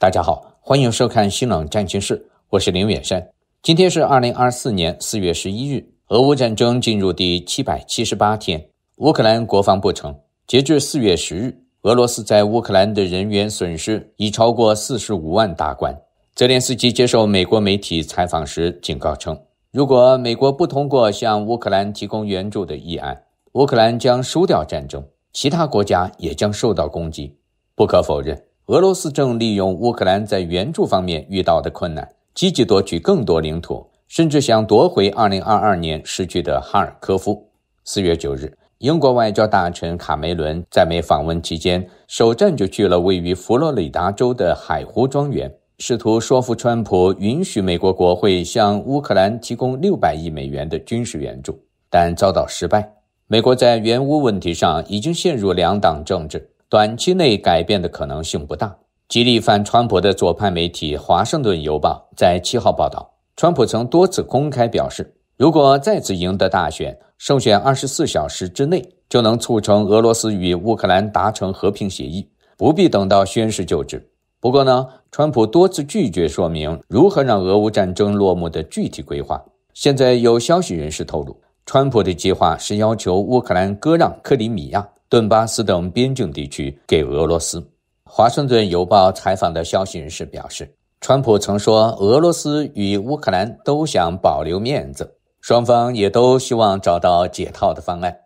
大家好，欢迎收看《新冷战情室》，我是林远山。今天是二零二四年四月十一日，俄乌战争进入第七百七十八天。乌克兰国防部称，截至四月十日，俄罗斯在乌克兰的人员损失已超过四十五万大关。泽连斯基接受美国媒体采访时警告称，如果美国不通过向乌克兰提供援助的议案，乌克兰将输掉战争，其他国家也将受到攻击。不可否认。俄罗斯正利用乌克兰在援助方面遇到的困难，积极夺取更多领土，甚至想夺回2022年失去的哈尔科夫。四月九日，英国外交大臣卡梅伦在美访问期间，首站就去了位于佛罗里达州的海湖庄园，试图说服川普允许美国国会向乌克兰提供六百亿美元的军事援助，但遭到失败。美国在援乌问题上已经陷入两党政治。短期内改变的可能性不大。极力反川普的左派媒体《华盛顿邮报》在七号报道，川普曾多次公开表示，如果再次赢得大选，胜选二十四小时之内就能促成俄罗斯与乌克兰达成和平协议，不必等到宣誓就职。不过呢，川普多次拒绝说明如何让俄乌战争落幕的具体规划。现在有消息人士透露，川普的计划是要求乌克兰割让克里米亚。顿巴斯等边境地区给俄罗斯。华盛顿邮报采访的消息人士表示，川普曾说，俄罗斯与乌克兰都想保留面子，双方也都希望找到解套的方案。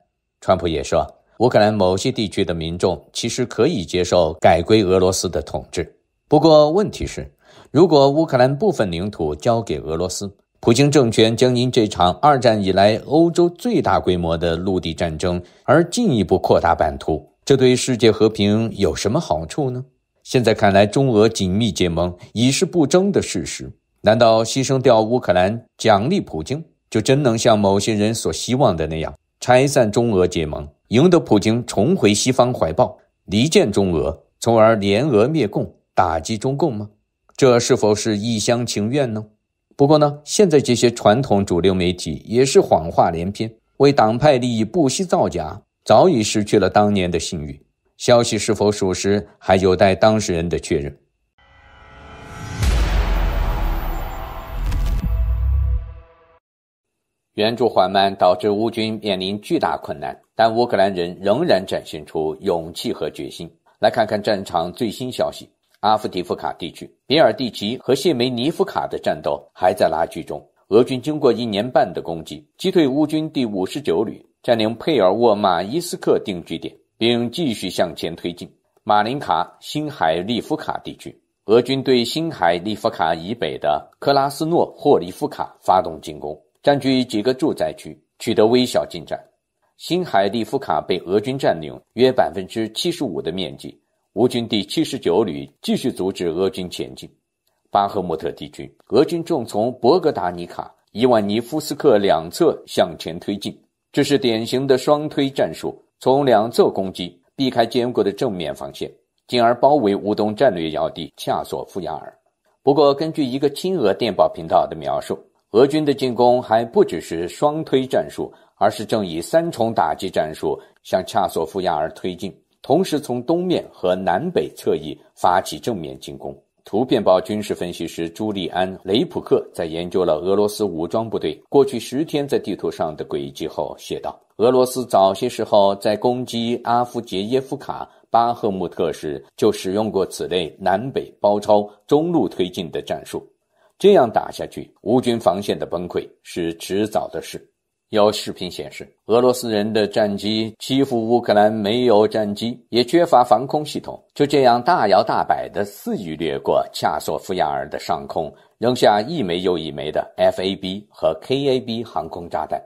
川普也说，乌克兰某些地区的民众其实可以接受改归俄罗斯的统治。不过问题是，如果乌克兰部分领土交给俄罗斯，普京政权将因这场二战以来欧洲最大规模的陆地战争而进一步扩大版图，这对世界和平有什么好处呢？现在看来，中俄紧密结盟已是不争的事实。难道牺牲掉乌克兰，奖励普京，就真能像某些人所希望的那样，拆散中俄结盟，赢得普京重回西方怀抱，离间中俄，从而联俄灭共，打击中共吗？这是否是一厢情愿呢？不过呢，现在这些传统主流媒体也是谎话连篇，为党派利益不惜造假，早已失去了当年的信誉。消息是否属实，还有待当事人的确认。援助缓慢导致乌军面临巨大困难，但乌克兰人仍然展现出勇气和决心。来看看战场最新消息。阿夫迪夫卡地区、比尔蒂奇和谢梅尼夫卡的战斗还在拉锯中。俄军经过一年半的攻击，击退乌军第五十九旅，占领佩尔沃马伊斯克定居点，并继续向前推进。马林卡、新海利夫卡地区，俄军对新海利夫卡以北的克拉斯诺霍利夫卡发动进攻，占据几个住宅区，取得微小进展。新海利夫卡被俄军占领约百分之七十五的面积。乌军第七十九旅继续阻止俄军前进。巴赫穆特地区，俄军正从博格达尼卡、伊万尼夫斯克两侧向前推进。这是典型的双推战术，从两侧攻击，避开坚固的正面防线，进而包围乌东战略要地恰索夫亚尔。不过，根据一个亲俄电报频道的描述，俄军的进攻还不只是双推战术，而是正以三重打击战术向恰索夫亚尔推进。同时从东面和南北侧翼发起正面进攻。图片报军事分析师朱利安·雷普克在研究了俄罗斯武装部队过去十天在地图上的轨迹后写道：“俄罗斯早些时候在攻击阿夫杰耶夫卡、巴赫穆特时就使用过此类南北包抄、中路推进的战术。这样打下去，乌军防线的崩溃是迟早的事。”有视频显示，俄罗斯人的战机欺负乌克兰没有战机，也缺乏防空系统，就这样大摇大摆的肆意掠过恰索夫亚尔的上空，扔下一枚又一枚的 FAB 和 KAB 航空炸弹。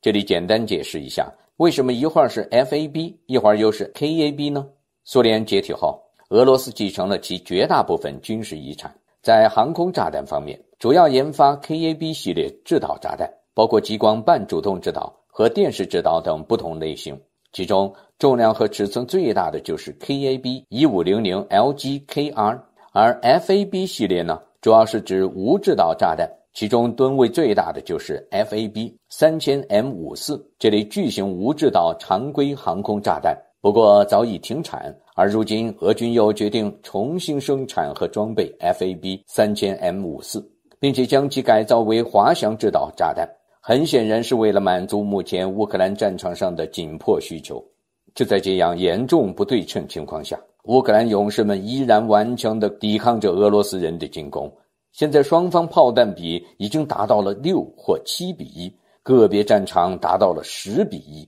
这里简单解释一下，为什么一会儿是 FAB，一会儿又是 KAB 呢？苏联解体后，俄罗斯继承了其绝大部分军事遗产，在航空炸弹方面，主要研发 KAB 系列制导炸弹。包括激光半主动制导和电视制导等不同类型。其中重量和尺寸最大的就是 KAB 一五零零 L G K R，而 FAB 系列呢，主要是指无制导炸弹，其中吨位最大的就是 FAB 三千 M 五四这类巨型无制导常规航空炸弹。不过早已停产，而如今俄军又决定重新生产和装备 FAB 三千 M 五四，并且将其改造为滑翔制导炸弹。很显然是为了满足目前乌克兰战场上的紧迫需求。就在这样严重不对称情况下，乌克兰勇士们依然顽强的抵抗着俄罗斯人的进攻。现在双方炮弹比已经达到了六或七比一，个别战场达到了十比一。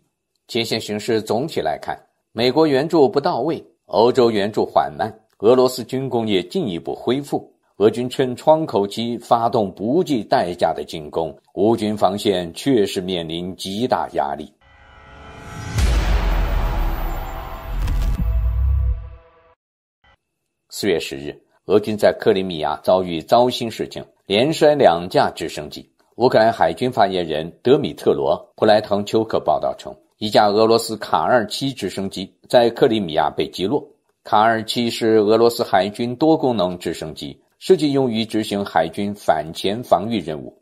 前线形势总体来看，美国援助不到位，欧洲援助缓慢，俄罗斯军工业进一步恢复。俄军趁窗口期发动不计代价的进攻，乌军防线确实面临极大压力。四月十日，俄军在克里米亚遭遇糟心事情，连摔两架直升机。乌克兰海军发言人德米特罗·布莱滕丘克报道称，一架俄罗斯卡二七直升机在克里米亚被击落。卡二七是俄罗斯海军多功能直升机。设计用于执行海军反潜防御任务。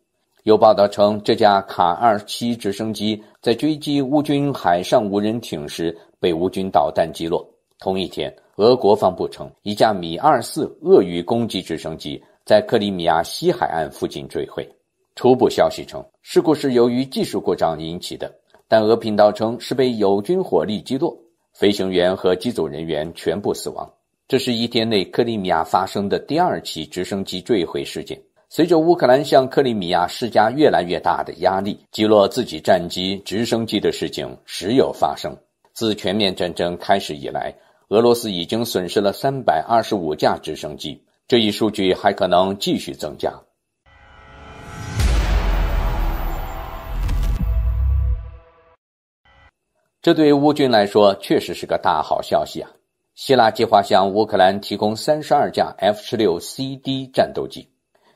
有报道称，这架卡二七直升机在追击乌军海上无人艇时被乌军导弹击落。同一天，俄国防部称，一架米二四“鳄鱼”攻击直升机在克里米亚西海岸附近坠毁。初步消息称，事故是由于技术故障引起的，但俄频道称是被友军火力击落，飞行员和机组人员全部死亡。这是一天内克里米亚发生的第二起直升机坠毁事件。随着乌克兰向克里米亚施加越来越大的压力，击落自己战机、直升机的事情时有发生。自全面战争开始以来，俄罗斯已经损失了三百二十五架直升机，这一数据还可能继续增加。这对乌军来说确实是个大好消息啊！希腊计划向乌克兰提供三十二架 F 十六 CD 战斗机，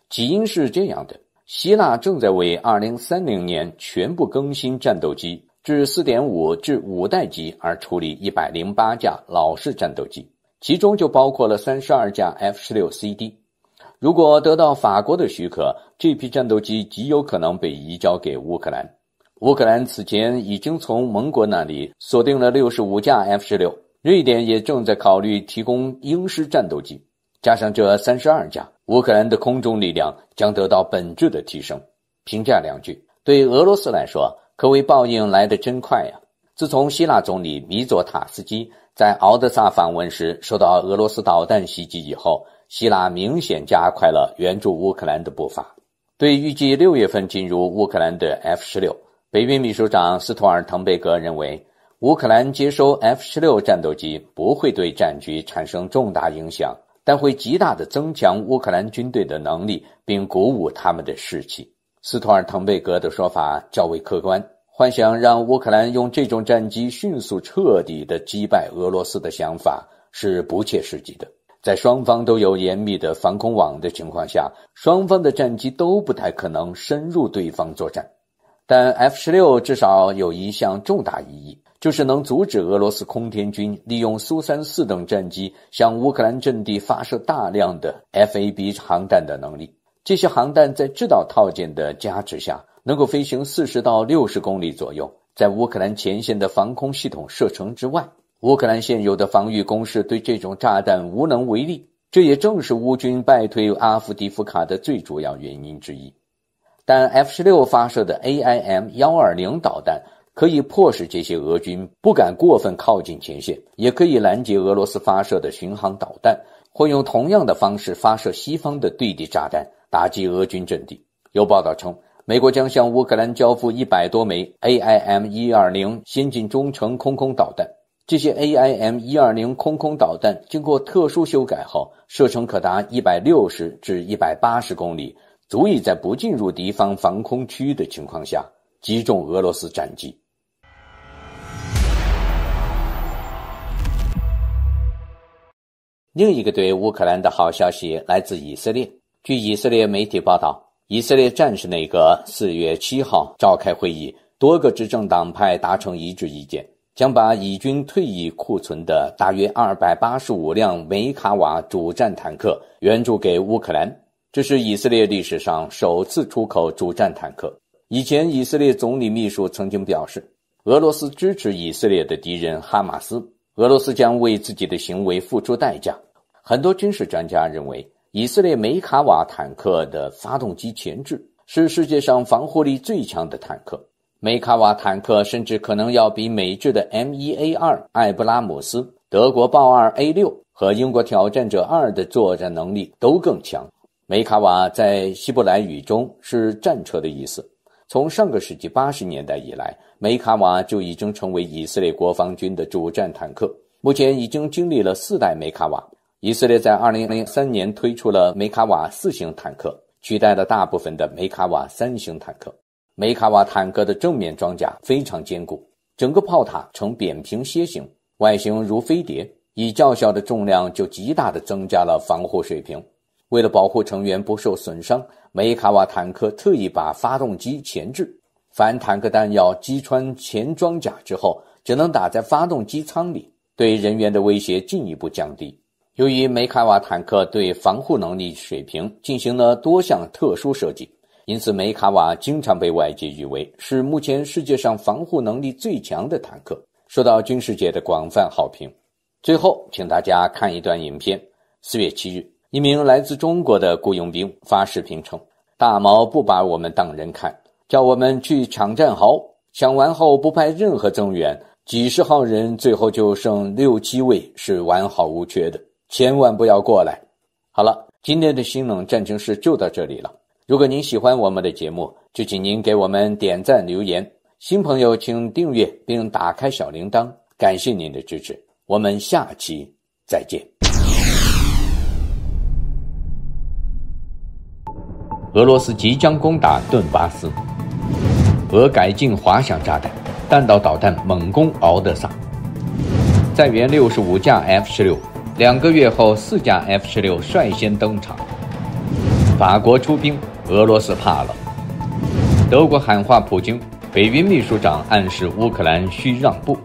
起因是这样的：希腊正在为二零三零年全部更新战斗机至四点五至五代机而处理一百零八架老式战斗机，其中就包括了三十二架 F 十六 CD。如果得到法国的许可，这批战斗机极有可能被移交给乌克兰。乌克兰此前已经从盟国那里锁定了六十五架 F 十六。瑞典也正在考虑提供英式战斗机，加上这三十二架，乌克兰的空中力量将得到本质的提升。评价两句，对俄罗斯来说可谓报应来得真快呀！自从希腊总理米佐塔斯基在敖德萨访问时受到俄罗斯导弹袭击以后，希腊明显加快了援助乌克兰的步伐。对预计六月份进入乌克兰的 F 十六，北约秘书长斯托尔滕贝格认为。乌克兰接收 F-16 战斗机不会对战局产生重大影响，但会极大的增强乌克兰军队的能力，并鼓舞他们的士气。斯图尔滕贝格的说法较为客观。幻想让乌克兰用这种战机迅速彻底的击败俄罗斯的想法是不切实际的。在双方都有严密的防空网的情况下，双方的战机都不太可能深入对方作战。但 F-16 至少有一项重大意义。就是能阻止俄罗斯空天军利用苏三四等战机向乌克兰阵地发射大量的 FAB 航弹的能力。这些航弹在制导套件的加持下，能够飞行四十到六十公里左右，在乌克兰前线的防空系统射程之外。乌克兰现有的防御工事对这种炸弹无能为力，这也正是乌军败退阿夫迪夫卡的最主要原因之一。但 F 十六发射的 AIM 幺二零导弹。可以迫使这些俄军不敢过分靠近前线，也可以拦截俄罗斯发射的巡航导弹，或用同样的方式发射西方的对地炸弹打击俄军阵地。有报道称，美国将向乌克兰交付一百多枚 AIM 一二零先进中程空空导弹。这些 AIM 一二零空空导弹经过特殊修改后，射程可达一百六十至一百八十公里，足以在不进入敌方防空区域的情况下击中俄罗斯战机。另一个对乌克兰的好消息来自以色列。据以色列媒体报道，以色列战时内阁四月七号召开会议，多个执政党派达成一致意见，将把以军退役库存的大约二百八十五辆梅卡瓦主战坦克援助给乌克兰。这是以色列历史上首次出口主战坦克。以前，以色列总理秘书曾经表示，俄罗斯支持以色列的敌人哈马斯。俄罗斯将为自己的行为付出代价。很多军事专家认为，以色列梅卡瓦坦克的发动机前置是世界上防护力最强的坦克。梅卡瓦坦克甚至可能要比美制的 M1A2 艾布拉姆斯、德国豹 2A6 和英国挑战者2的作战能力都更强。梅卡瓦在希伯来语中是战车的意思。从上个世纪八十年代以来，梅卡瓦就已经成为以色列国防军的主战坦克。目前已经经历了四代梅卡瓦。以色列在二零零三年推出了梅卡瓦四型坦克，取代了大部分的梅卡瓦三型坦克。梅卡瓦坦克的正面装甲非常坚固，整个炮塔呈扁平楔形，外形如飞碟，以较小的重量就极大的增加了防护水平。为了保护成员不受损伤，梅卡瓦坦克特意把发动机前置。反坦克弹药击穿前装甲之后，只能打在发动机舱里，对人员的威胁进一步降低。由于梅卡瓦坦克对防护能力水平进行了多项特殊设计，因此梅卡瓦经常被外界誉为是目前世界上防护能力最强的坦克，受到军事界的广泛好评。最后，请大家看一段影片。四月七日。一名来自中国的雇佣兵发视频称：“大毛不把我们当人看，叫我们去抢战壕，抢完后不派任何增援，几十号人最后就剩六七位是完好无缺的，千万不要过来。”好了，今天的《新冷战争是就到这里了。如果您喜欢我们的节目，就请您给我们点赞、留言。新朋友请订阅并打开小铃铛，感谢您的支持，我们下期再见。俄罗斯即将攻打顿巴斯，俄改进滑翔炸弹、弹道导弹猛攻敖德萨，在援六十五架 F 十六，两个月后四架 F 十六率先登场。法国出兵，俄罗斯怕了。德国喊话普京，北约秘书长暗示乌克兰需让步。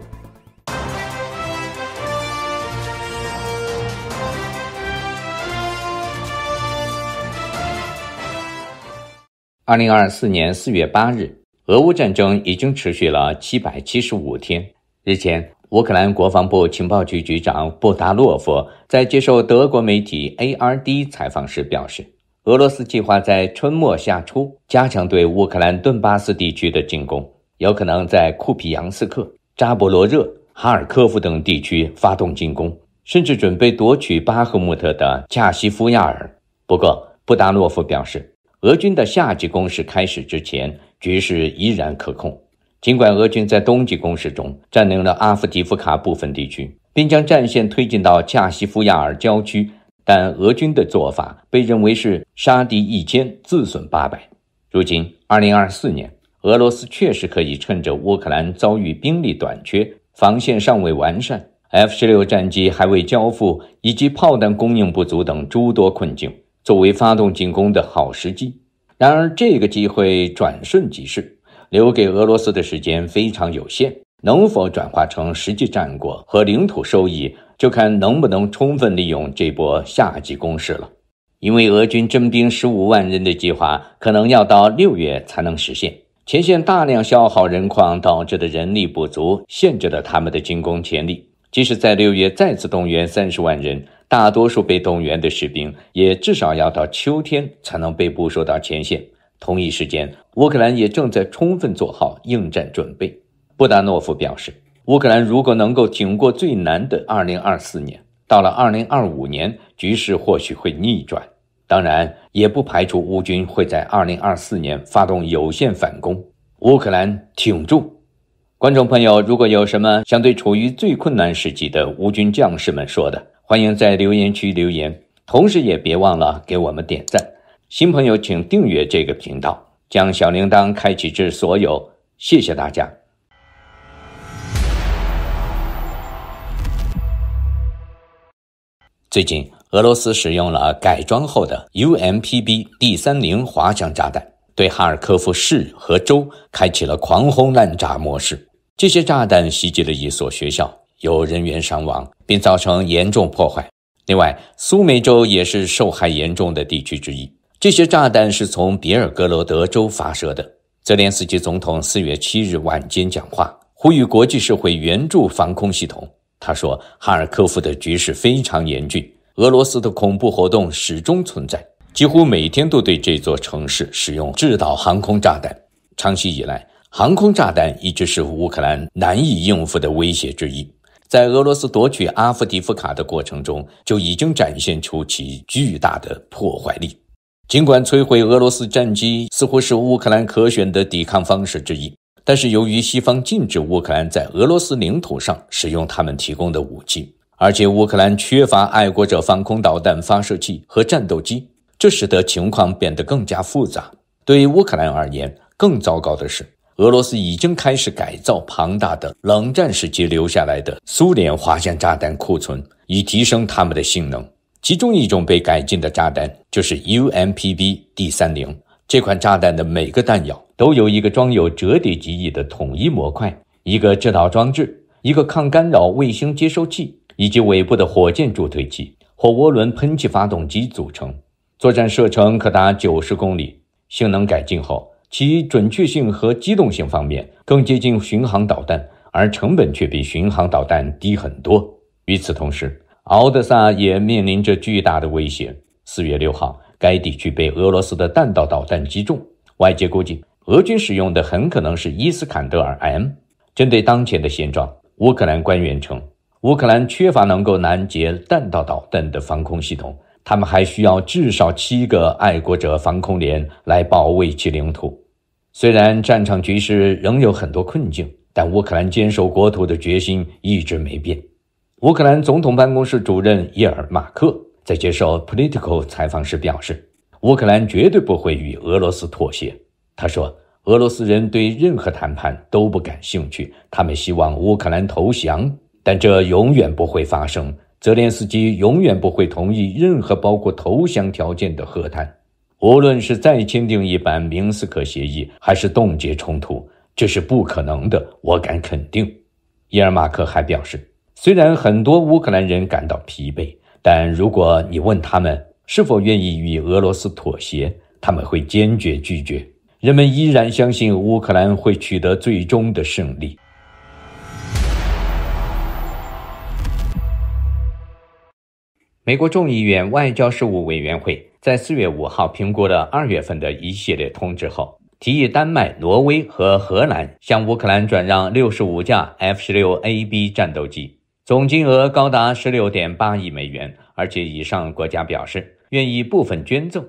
二零二四年四月八日，俄乌战争已经持续了七百七十五天。日前，乌克兰国防部情报局局长布达洛夫在接受德国媒体 ARD 采访时表示，俄罗斯计划在春末夏初加强对乌克兰顿巴斯地区的进攻，有可能在库皮扬斯克、扎波罗热、哈尔科夫等地区发动进攻，甚至准备夺取巴赫穆特的恰西夫亚尔。不过，布达洛夫表示。俄军的夏季攻势开始之前，局势依然可控。尽管俄军在冬季攻势中占领了阿夫迪夫卡部分地区，并将战线推进到恰西夫亚尔郊区，但俄军的做法被认为是杀敌一千，自损八百。如今，二零二四年，俄罗斯确实可以趁着乌克兰遭遇兵力短缺、防线尚未完善、F 十六战机还未交付以及炮弹供应不足等诸多困境。作为发动进攻的好时机，然而这个机会转瞬即逝，留给俄罗斯的时间非常有限。能否转化成实际战果和领土收益，就看能不能充分利用这波夏季攻势了。因为俄军征兵十五万人的计划可能要到六月才能实现，前线大量消耗人矿导致的人力不足，限制了他们的进攻潜力。即使在六月再次动员三十万人。大多数被动员的士兵也至少要到秋天才能被部署到前线。同一时间，乌克兰也正在充分做好应战准备。布达诺夫表示，乌克兰如果能够挺过最难的二零二四年，到了二零二五年，局势或许会逆转。当然，也不排除乌军会在二零二四年发动有限反攻。乌克兰挺住！观众朋友，如果有什么想对处于最困难时期的乌军将士们说的？欢迎在留言区留言，同时也别忘了给我们点赞。新朋友请订阅这个频道，将小铃铛开启至所有。谢谢大家。最近，俄罗斯使用了改装后的 UMPB D 三零滑翔炸弹，对哈尔科夫市和州开启了狂轰滥炸模式。这些炸弹袭击了一所学校。有人员伤亡，并造成严重破坏。另外，苏梅州也是受害严重的地区之一。这些炸弹是从别尔哥罗德州发射的。泽连斯基总统四月七日晚间讲话，呼吁国际社会援助防空系统。他说：“哈尔科夫的局势非常严峻，俄罗斯的恐怖活动始终存在，几乎每天都对这座城市使用制导航空炸弹。长期以来，航空炸弹一直是乌克兰难以应付的威胁之一。”在俄罗斯夺取阿夫迪夫卡的过程中，就已经展现出其巨大的破坏力。尽管摧毁俄罗斯战机似乎是乌克兰可选的抵抗方式之一，但是由于西方禁止乌克兰在俄罗斯领土上使用他们提供的武器，而且乌克兰缺乏爱国者防空导弹发射器和战斗机，这使得情况变得更加复杂。对于乌克兰而言，更糟糕的是。俄罗斯已经开始改造庞大的冷战时期留下来的苏联滑翔炸弹库存，以提升它们的性能。其中一种被改进的炸弹就是 UMPB-D30 这款炸弹的每个弹药都由一个装有折叠机翼的统一模块、一个制导装置、一个抗干扰卫星接收器以及尾部的火箭助推器或涡轮喷气发动机组成，作战射程可达九十公里。性能改进后。其准确性和机动性方面更接近巡航导弹，而成本却比巡航导弹低很多。与此同时，敖德萨也面临着巨大的威胁。四月六号，该地区被俄罗斯的弹道导弹击中，外界估计俄军使用的很可能是伊斯坎德尔 M。针对当前的现状，乌克兰官员称，乌克兰缺乏能够拦截弹道导弹的防空系统，他们还需要至少七个爱国者防空连来保卫其领土。虽然战场局势仍有很多困境，但乌克兰坚守国土的决心一直没变。乌克兰总统办公室主任伊尔马克在接受《Political》采访时表示：“乌克兰绝对不会与俄罗斯妥协。”他说：“俄罗斯人对任何谈判都不感兴趣，他们希望乌克兰投降，但这永远不会发生。泽连斯基永远不会同意任何包括投降条件的和谈。”无论是再签订一版明斯克协议，还是冻结冲突，这是不可能的。我敢肯定。伊尔马克还表示，虽然很多乌克兰人感到疲惫，但如果你问他们是否愿意与俄罗斯妥协，他们会坚决拒绝。人们依然相信乌克兰会取得最终的胜利。美国众议院外交事务委员会。在四月五号，评估了二月份的一系列通知后，提议丹麦、挪威和荷兰向乌克兰转让六十五架 F 十六 AB 战斗机，总金额高达十六点八亿美元。而且，以上国家表示愿意部分捐赠。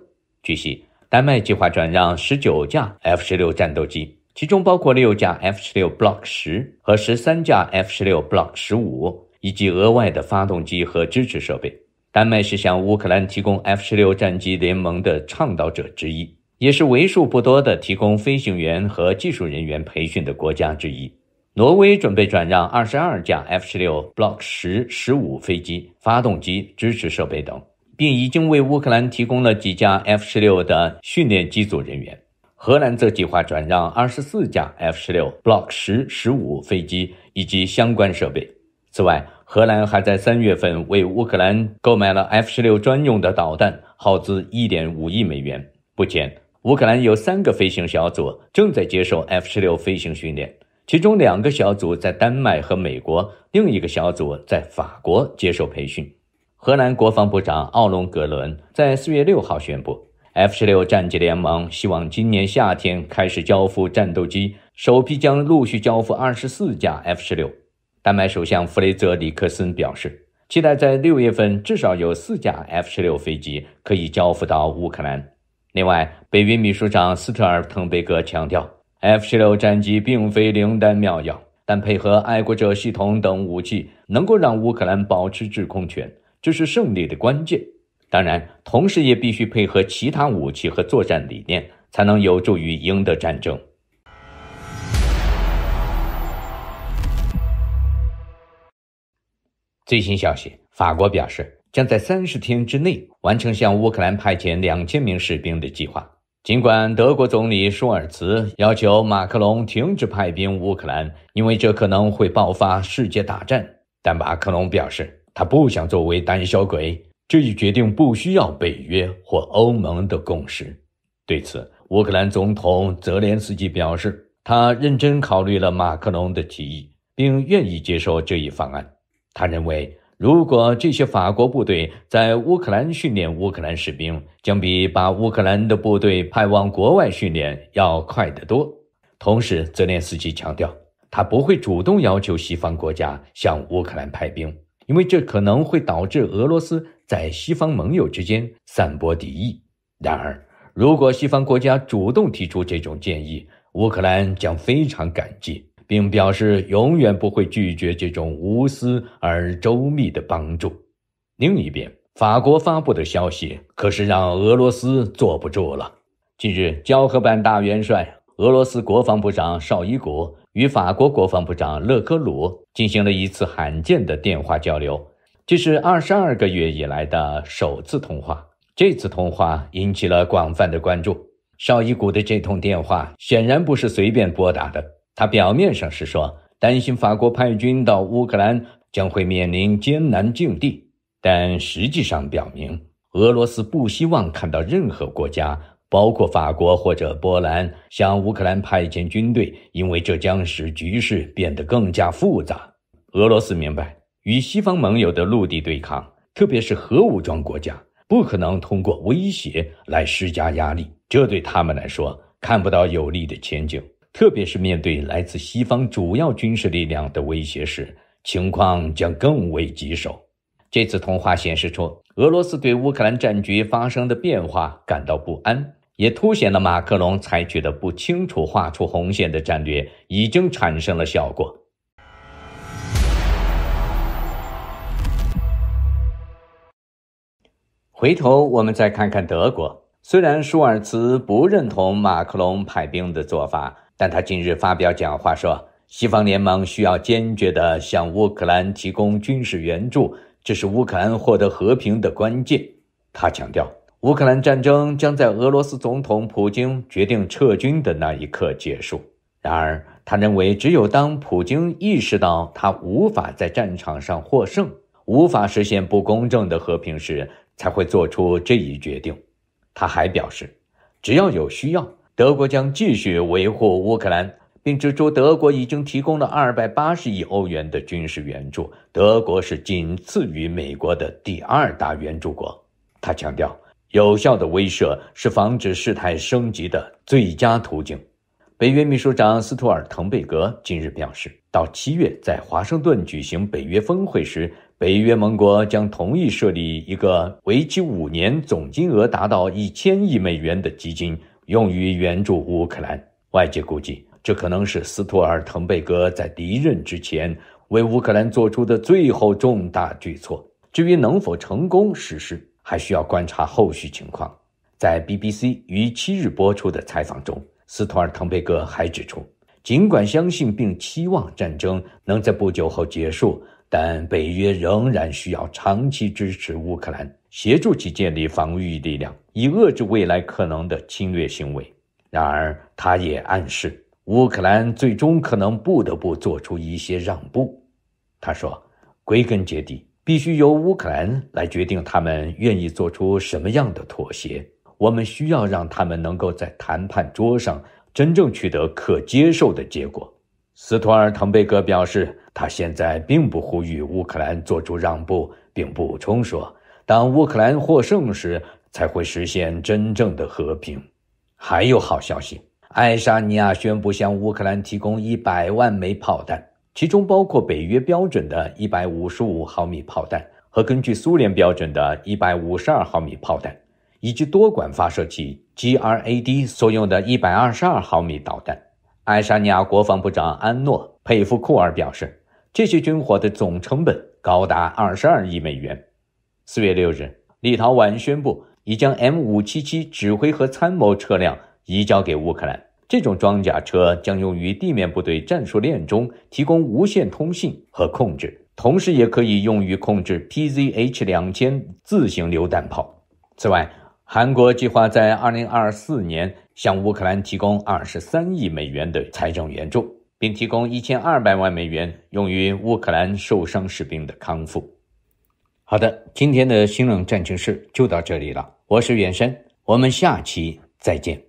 据悉，丹麦计划转让十九架 F 十六战斗机，其中包括六架 F 十六 Block 十和十三架 F 十六 Block 十五，以及额外的发动机和支持设备。丹麦是向乌克兰提供 F 十六战机联盟的倡导者之一，也是为数不多的提供飞行员和技术人员培训的国家之一。挪威准备转让二十二架 F 十六 Block 十十五飞机、发动机、支持设备等，并已经为乌克兰提供了几架 F 十六的训练机组人员。荷兰则计划转让二十四架 F 十六 Block 十十五飞机以及相关设备。此外，荷兰还在三月份为乌克兰购买了 F 十六专用的导弹，耗资一点五亿美元。目前，乌克兰有三个飞行小组正在接受 F 十六飞行训练，其中两个小组在丹麦和美国，另一个小组在法国接受培训。荷兰国防部长奥隆格伦在四月六号宣布，F 十六战机联盟希望今年夏天开始交付战斗机，首批将陆续交付二十四架 F 十六。丹麦首相弗雷泽里克森表示，期待在六月份至少有四架 F-16 飞机可以交付到乌克兰。另外，北约秘书长斯特尔滕贝格强调，F-16 战机并非灵丹妙药，但配合爱国者系统等武器，能够让乌克兰保持制空权，这是胜利的关键。当然，同时也必须配合其他武器和作战理念，才能有助于赢得战争。最新消息：法国表示将在三十天之内完成向乌克兰派遣两千名士兵的计划。尽管德国总理舒尔茨要求马克龙停止派兵乌克兰，因为这可能会爆发世界大战，但马克龙表示他不想作为胆小鬼。这一决定不需要北约或欧盟的共识。对此，乌克兰总统泽连斯基表示，他认真考虑了马克龙的提议，并愿意接受这一方案。他认为，如果这些法国部队在乌克兰训练乌克兰士兵，将比把乌克兰的部队派往国外训练要快得多。同时，泽连斯基强调，他不会主动要求西方国家向乌克兰派兵，因为这可能会导致俄罗斯在西方盟友之间散播敌意。然而，如果西方国家主动提出这种建议，乌克兰将非常感激。并表示永远不会拒绝这种无私而周密的帮助。另一边，法国发布的消息可是让俄罗斯坐不住了。近日，交河版大元帅俄罗斯国防部长绍伊古与法国国防部长勒科鲁进行了一次罕见的电话交流，这是二十二个月以来的首次通话。这次通话引起了广泛的关注。绍伊古的这通电话显然不是随便拨打的。他表面上是说担心法国派军到乌克兰将会面临艰难境地，但实际上表明俄罗斯不希望看到任何国家，包括法国或者波兰向乌克兰派遣军队，因为这将使局势变得更加复杂。俄罗斯明白，与西方盟友的陆地对抗，特别是核武装国家，不可能通过威胁来施加压力，这对他们来说看不到有利的前景。特别是面对来自西方主要军事力量的威胁时，情况将更为棘手。这次通话显示出，俄罗斯对乌克兰战局发生的变化感到不安，也凸显了马克龙采取的不清楚画出红线的战略已经产生了效果。回头我们再看看德国，虽然舒尔茨不认同马克龙派兵的做法。但他近日发表讲话说，西方联盟需要坚决地向乌克兰提供军事援助，这是乌克兰获得和平的关键。他强调，乌克兰战争将在俄罗斯总统普京决定撤军的那一刻结束。然而，他认为只有当普京意识到他无法在战场上获胜，无法实现不公正的和平时，才会做出这一决定。他还表示，只要有需要。德国将继续维护乌克兰，并指出德国已经提供了二百八十亿欧元的军事援助。德国是仅次于美国的第二大援助国。他强调，有效的威慑是防止事态升级的最佳途径。北约秘书长斯图尔滕贝格近日表示，到七月在华盛顿举行北约峰会时，北约盟国将同意设立一个为期五年、总金额达到一千亿美元的基金。用于援助乌克兰，外界估计这可能是斯图尔滕贝格在离任之前为乌克兰做出的最后重大举措。至于能否成功实施，还需要观察后续情况。在 BBC 于七日播出的采访中，斯图尔滕贝格还指出，尽管相信并期望战争能在不久后结束。但北约仍然需要长期支持乌克兰，协助其建立防御力量，以遏制未来可能的侵略行为。然而，他也暗示，乌克兰最终可能不得不做出一些让步。他说：“归根结底，必须由乌克兰来决定他们愿意做出什么样的妥协。我们需要让他们能够在谈判桌上真正取得可接受的结果。”斯托尔滕贝格表示，他现在并不呼吁乌克兰做出让步，并补充说，当乌克兰获胜时，才会实现真正的和平。还有好消息，爱沙尼亚宣布向乌克兰提供一百万枚炮弹，其中包括北约标准的155毫米炮弹和根据苏联标准的152毫米炮弹，以及多管发射器 GRAD 所用的122毫米导弹。爱沙尼亚国防部长安诺佩夫库尔表示，这些军火的总成本高达二十二亿美元。四月六日，立陶宛宣布已将 M 五七七指挥和参谋车辆移交给乌克兰。这种装甲车将用于地面部队战术链中提供无线通信和控制，同时也可以用于控制 PZH 两千自行榴弹炮。此外，韩国计划在二零二四年。向乌克兰提供二十三亿美元的财政援助，并提供一千二百万美元用于乌克兰受伤士兵的康复。好的，今天的《新冷战局势》就到这里了。我是远山，我们下期再见。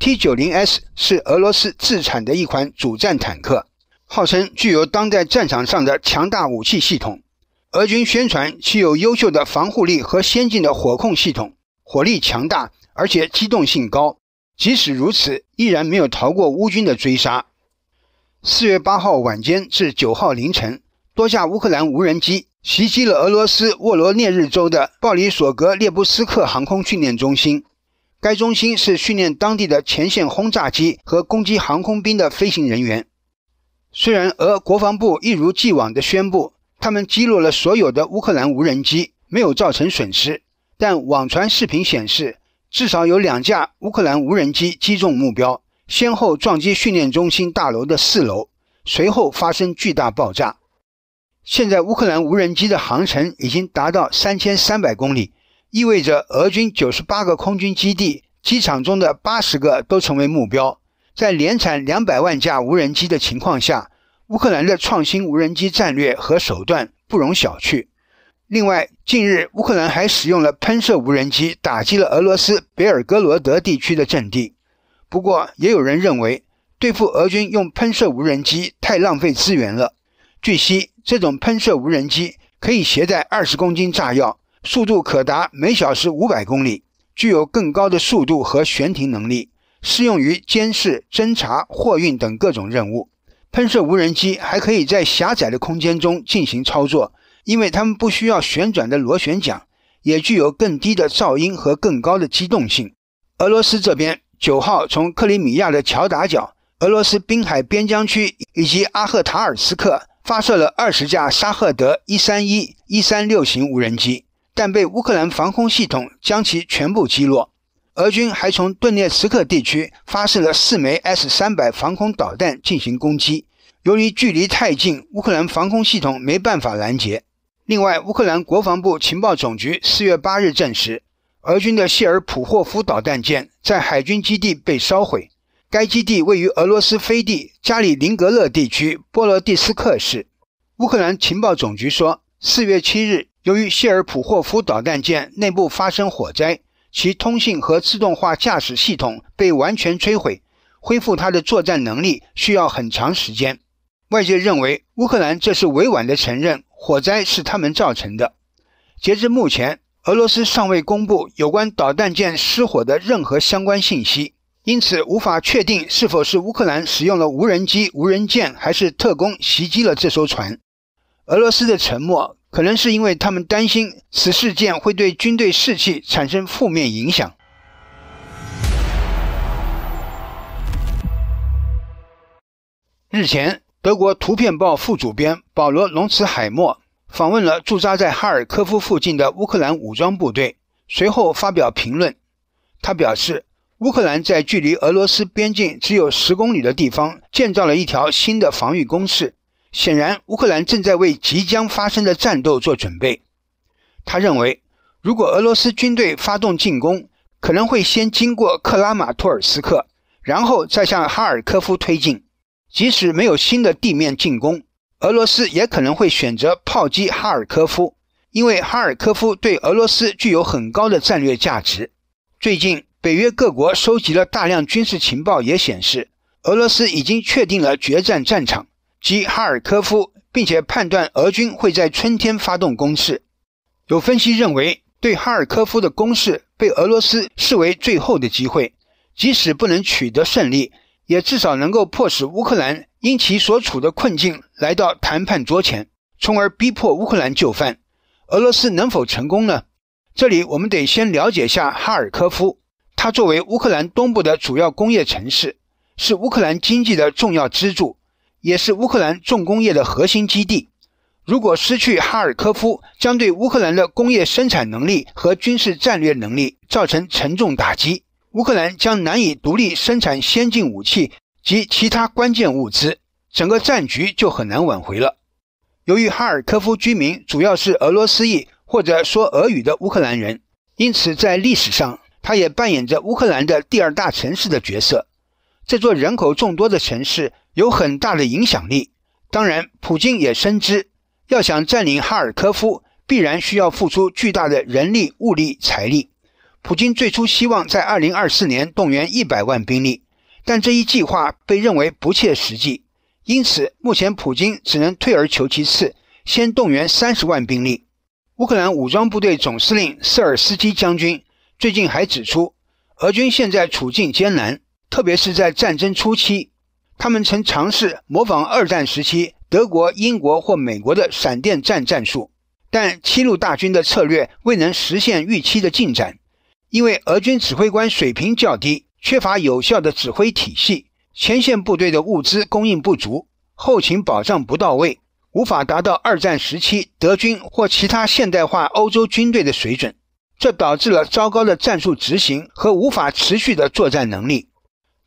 T 九零 S 是俄罗斯自产的一款主战坦克，号称具有当代战场上的强大武器系统。俄军宣传其有优秀的防护力和先进的火控系统，火力强大，而且机动性高。即使如此，依然没有逃过乌军的追杀。四月八号晚间至九号凌晨，多架乌克兰无人机袭击了俄罗斯沃罗涅日州的鲍里索格列布斯克航空训练中心。该中心是训练当地的前线轰炸机和攻击航空兵的飞行人员。虽然俄国防部一如既往地宣布。他们击落了所有的乌克兰无人机，没有造成损失。但网传视频显示，至少有两架乌克兰无人机击中目标，先后撞击训练中心大楼的四楼，随后发生巨大爆炸。现在，乌克兰无人机的航程已经达到三千三百公里，意味着俄军九十八个空军基地、机场中的八十个都成为目标。在年产两百万架无人机的情况下，乌克兰的创新无人机战略和手段不容小觑。另外，近日乌克兰还使用了喷射无人机打击了俄罗斯北尔哥罗德地区的阵地。不过，也有人认为对付俄军用喷射无人机太浪费资源了。据悉，这种喷射无人机可以携带二十公斤炸药，速度可达每小时五百公里，具有更高的速度和悬停能力，适用于监视、侦察、货运等各种任务。喷射无人机还可以在狭窄的空间中进行操作，因为它们不需要旋转的螺旋桨，也具有更低的噪音和更高的机动性。俄罗斯这边，九号从克里米亚的乔达角、俄罗斯滨海边疆区以及阿赫塔尔斯克发射了二十架沙赫德一三一一三六型无人机，但被乌克兰防空系统将其全部击落。俄军还从顿涅茨克地区发射了四枚 S-300 防空导弹进行攻击，由于距离太近，乌克兰防空系统没办法拦截。另外，乌克兰国防部情报总局四月八日证实，俄军的谢尔普霍夫导弹舰在海军基地被烧毁。该基地位于俄罗斯飞地加里宁格勒地区波罗的斯克市。乌克兰情报总局说，四月七日，由于谢尔普霍夫导弹舰内部发生火灾。其通信和自动化驾驶系统被完全摧毁，恢复它的作战能力需要很长时间。外界认为，乌克兰这是委婉地承认火灾是他们造成的。截至目前，俄罗斯尚未公布有关导弹舰失火的任何相关信息，因此无法确定是否是乌克兰使用了无人机、无人舰，还是特工袭击了这艘船。俄罗斯的沉默。可能是因为他们担心此事件会对军队士气产生负面影响。日前，德国《图片报》副主编保罗·隆茨海默访问了驻扎在哈尔科夫附近的乌克兰武装部队，随后发表评论。他表示，乌克兰在距离俄罗斯边境只有十公里的地方建造了一条新的防御工事。显然，乌克兰正在为即将发生的战斗做准备。他认为，如果俄罗斯军队发动进攻，可能会先经过克拉马托尔斯克，然后再向哈尔科夫推进。即使没有新的地面进攻，俄罗斯也可能会选择炮击哈尔科夫，因为哈尔科夫对俄罗斯具有很高的战略价值。最近，北约各国收集了大量军事情报，也显示俄罗斯已经确定了决战战场。及哈尔科夫，并且判断俄军会在春天发动攻势。有分析认为，对哈尔科夫的攻势被俄罗斯视为最后的机会，即使不能取得胜利，也至少能够迫使乌克兰因其所处的困境来到谈判桌前，从而逼迫乌克兰就范。俄罗斯能否成功呢？这里我们得先了解下哈尔科夫，它作为乌克兰东部的主要工业城市，是乌克兰经济的重要支柱。也是乌克兰重工业的核心基地。如果失去哈尔科夫，将对乌克兰的工业生产能力和军事战略能力造成沉重打击。乌克兰将难以独立生产先进武器及其他关键物资，整个战局就很难挽回了。由于哈尔科夫居民主要是俄罗斯裔或者说俄语的乌克兰人，因此在历史上，它也扮演着乌克兰的第二大城市的角色。这座人口众多的城市。有很大的影响力。当然，普京也深知，要想占领哈尔科夫，必然需要付出巨大的人力、物力、财力。普京最初希望在2024年动员100万兵力，但这一计划被认为不切实际，因此目前普京只能退而求其次，先动员30万兵力。乌克兰武装部队总司令瑟尔斯基将军最近还指出，俄军现在处境艰难，特别是在战争初期。他们曾尝试模仿二战时期德国、英国或美国的闪电战战术，但七路大军的策略未能实现预期的进展，因为俄军指挥官水平较低，缺乏有效的指挥体系，前线部队的物资供应不足，后勤保障不到位，无法达到二战时期德军或其他现代化欧洲军队的水准。这导致了糟糕的战术执行和无法持续的作战能力。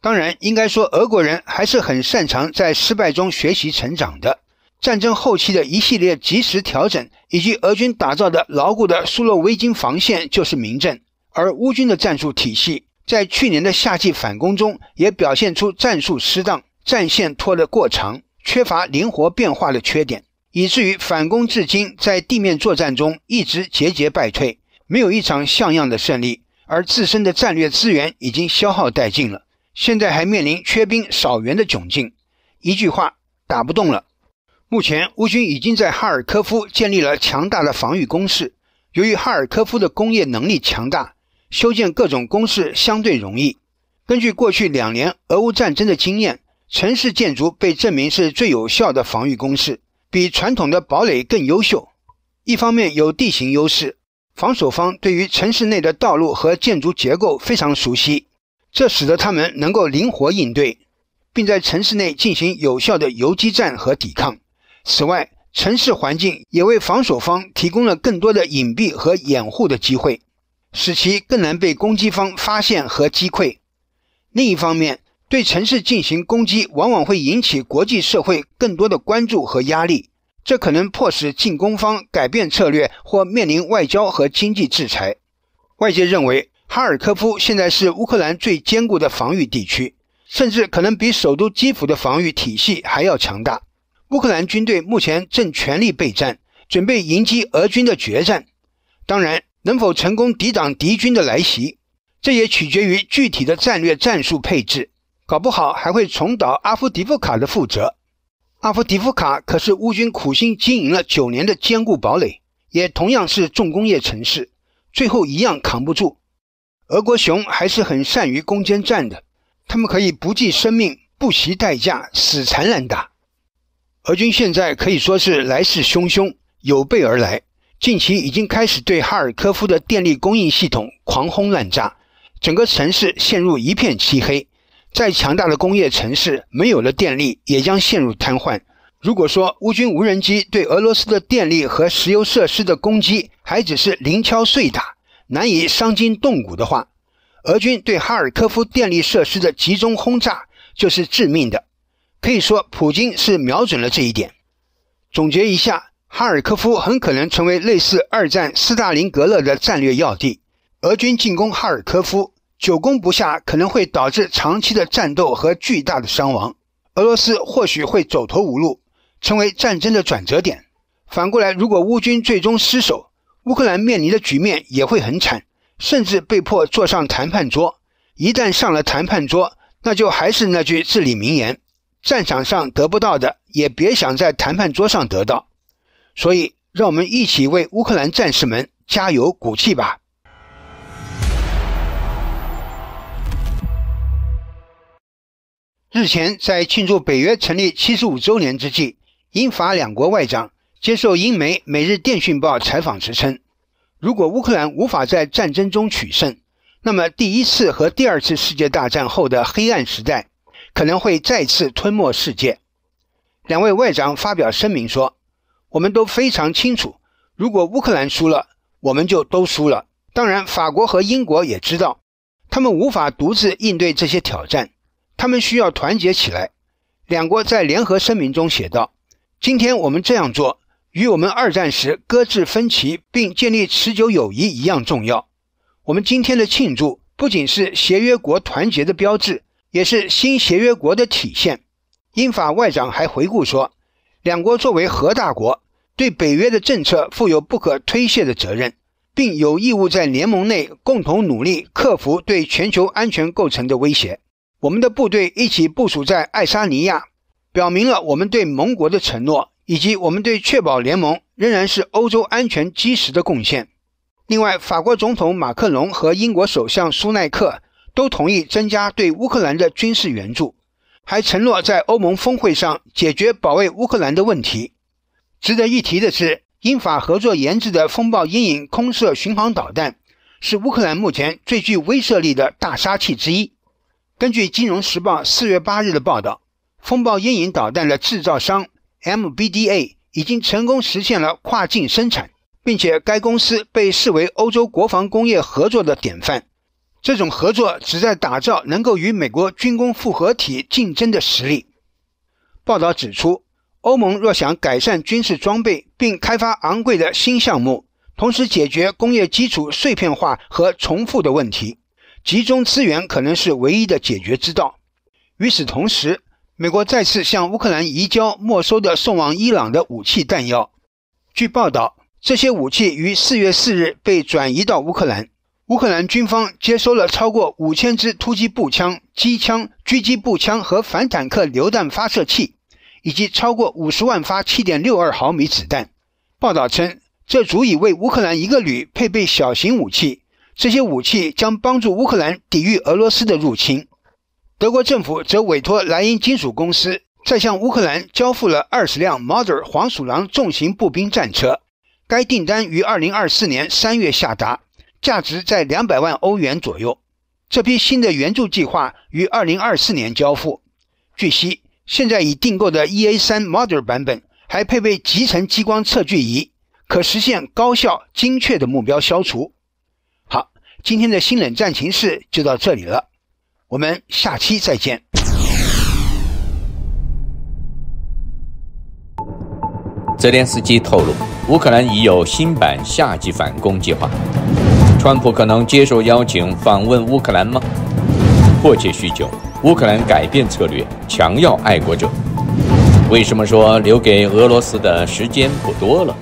当然，应该说，俄国人还是很擅长在失败中学习成长的。战争后期的一系列及时调整，以及俄军打造的牢固的苏洛维金防线，就是明证。而乌军的战术体系，在去年的夏季反攻中，也表现出战术失当、战线拖得过长、缺乏灵活变化的缺点，以至于反攻至今，在地面作战中一直节节败退，没有一场像样的胜利，而自身的战略资源已经消耗殆尽了。现在还面临缺兵少员的窘境，一句话打不动了。目前，乌军已经在哈尔科夫建立了强大的防御工事。由于哈尔科夫的工业能力强大，修建各种工事相对容易。根据过去两年俄乌战争的经验，城市建筑被证明是最有效的防御工事，比传统的堡垒更优秀。一方面有地形优势，防守方对于城市内的道路和建筑结构非常熟悉。这使得他们能够灵活应对，并在城市内进行有效的游击战和抵抗。此外，城市环境也为防守方提供了更多的隐蔽和掩护的机会，使其更难被攻击方发现和击溃。另一方面，对城市进行攻击往往会引起国际社会更多的关注和压力，这可能迫使进攻方改变策略或面临外交和经济制裁。外界认为。哈尔科夫现在是乌克兰最坚固的防御地区，甚至可能比首都基辅的防御体系还要强大。乌克兰军队目前正全力备战，准备迎击俄军的决战。当然，能否成功抵挡敌军的来袭，这也取决于具体的战略战术配置。搞不好还会重蹈阿夫迪夫卡的覆辙。阿夫迪夫卡可是乌军苦心经营了九年的坚固堡垒，也同样是重工业城市，最后一样扛不住。俄国熊还是很善于攻坚战的，他们可以不计生命、不惜代价、死缠烂打。俄军现在可以说是来势汹汹，有备而来。近期已经开始对哈尔科夫的电力供应系统狂轰滥炸，整个城市陷入一片漆黑。再强大的工业城市，没有了电力，也将陷入瘫痪。如果说乌军无人机对俄罗斯的电力和石油设施的攻击还只是零敲碎打，难以伤筋动骨的话，俄军对哈尔科夫电力设施的集中轰炸就是致命的。可以说，普京是瞄准了这一点。总结一下，哈尔科夫很可能成为类似二战斯大林格勒的战略要地。俄军进攻哈尔科夫久攻不下，可能会导致长期的战斗和巨大的伤亡。俄罗斯或许会走投无路，成为战争的转折点。反过来，如果乌军最终失守，乌克兰面临的局面也会很惨，甚至被迫坐上谈判桌。一旦上了谈判桌，那就还是那句至理名言：战场上得不到的，也别想在谈判桌上得到。所以，让我们一起为乌克兰战士们加油鼓气吧。日前，在庆祝北约成立七十五周年之际，英法两国外长。接受英媒《每日电讯报》采访时称，如果乌克兰无法在战争中取胜，那么第一次和第二次世界大战后的黑暗时代可能会再次吞没世界。两位外长发表声明说：“我们都非常清楚，如果乌克兰输了，我们就都输了。当然，法国和英国也知道，他们无法独自应对这些挑战，他们需要团结起来。”两国在联合声明中写道：“今天我们这样做。”与我们二战时搁置分歧并建立持久友谊一样重要。我们今天的庆祝不仅是协约国团结的标志，也是新协约国的体现。英法外长还回顾说，两国作为核大国，对北约的政策负有不可推卸的责任，并有义务在联盟内共同努力，克服对全球安全构成的威胁。我们的部队一起部署在爱沙尼亚，表明了我们对盟国的承诺。以及我们对确保联盟仍然是欧洲安全基石的贡献。另外，法国总统马克龙和英国首相苏耐克都同意增加对乌克兰的军事援助，还承诺在欧盟峰会上解决保卫乌克兰的问题。值得一提的是，英法合作研制的“风暴阴影”空射巡航导弹是乌克兰目前最具威慑力的大杀器之一。根据《金融时报》四月八日的报道，“风暴阴影”导弹的制造商。MBDA 已经成功实现了跨境生产，并且该公司被视为欧洲国防工业合作的典范。这种合作旨在打造能够与美国军工复合体竞争的实力。报道指出，欧盟若想改善军事装备并开发昂贵的新项目，同时解决工业基础碎片化和重复的问题，集中资源可能是唯一的解决之道。与此同时，美国再次向乌克兰移交没收的送往伊朗的武器弹药。据报道，这些武器于四月四日被转移到乌克兰。乌克兰军方接收了超过五千支突击步枪、机枪、狙击步枪和反坦克榴弹发射器，以及超过五十万发七点六二毫米子弹。报道称，这足以为乌克兰一个旅配备小型武器。这些武器将帮助乌克兰抵御俄罗斯的入侵。德国政府则委托莱茵金属公司再向乌克兰交付了二十辆 Model 黄鼠狼重型步兵战车。该订单于二零二四年三月下达，价值在两百万欧元左右。这批新的援助计划于二零二四年交付。据悉，现在已订购的 EA 三 Model 版本还配备集成激光测距仪，可实现高效精确的目标消除。好，今天的新冷战形势就到这里了。我们下期再见。泽连斯基透露，乌克兰已有新版夏季反攻计划。川普可能接受邀请访问乌克兰吗？迫切需求，乌克兰改变策略，强要爱国者。为什么说留给俄罗斯的时间不多了？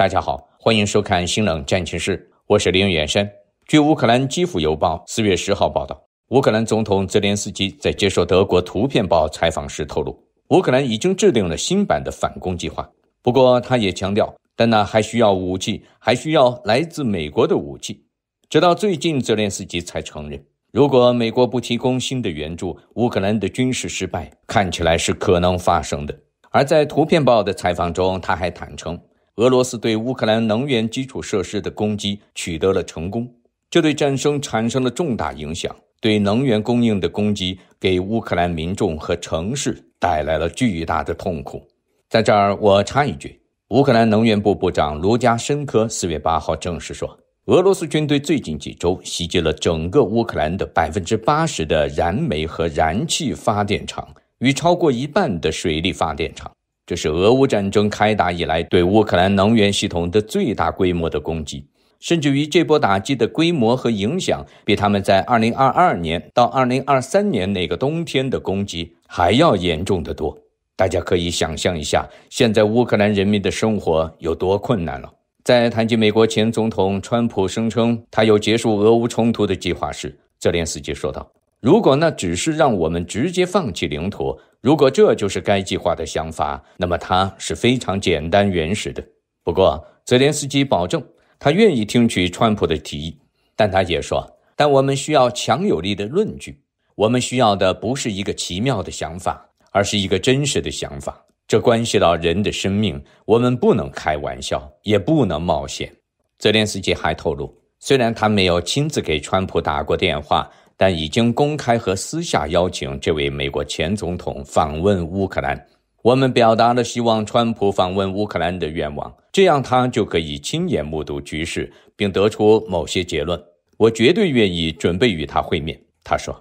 大家好，欢迎收看《新冷战情势》，我是林远山。据乌克兰基辅邮报四月十号报道，乌克兰总统泽连斯基在接受德国《图片报》采访时透露，乌克兰已经制定了新版的反攻计划。不过，他也强调，但那还需要武器，还需要来自美国的武器。直到最近，泽连斯基才承认，如果美国不提供新的援助，乌克兰的军事失败看起来是可能发生的。而在《图片报》的采访中，他还坦诚，俄罗斯对乌克兰能源基础设施的攻击取得了成功，这对战生产生了重大影响。对能源供应的攻击给乌克兰民众和城市带来了巨大的痛苦。在这儿，我插一句，乌克兰能源部部长卢加申科四月八号证实说，俄罗斯军队最近几周袭击了整个乌克兰的百分之八十的燃煤和燃气发电厂，与超过一半的水利发电厂。这是俄乌战争开打以来对乌克兰能源系统的最大规模的攻击，甚至于这波打击的规模和影响比他们在2022年到2023年那个冬天的攻击还要严重的多。大家可以想象一下，现在乌克兰人民的生活有多困难了。在谈及美国前总统川普声称他有结束俄乌冲突的计划时，泽连斯基说道：“如果那只是让我们直接放弃领土。”如果这就是该计划的想法，那么它是非常简单原始的。不过，泽连斯基保证他愿意听取川普的提议，但他也说：“但我们需要强有力的论据。我们需要的不是一个奇妙的想法，而是一个真实的想法。这关系到人的生命，我们不能开玩笑，也不能冒险。”泽连斯基还透露，虽然他没有亲自给川普打过电话。但已经公开和私下邀请这位美国前总统访问乌克兰。我们表达了希望川普访问乌克兰的愿望，这样他就可以亲眼目睹局势，并得出某些结论。我绝对愿意准备与他会面。他说，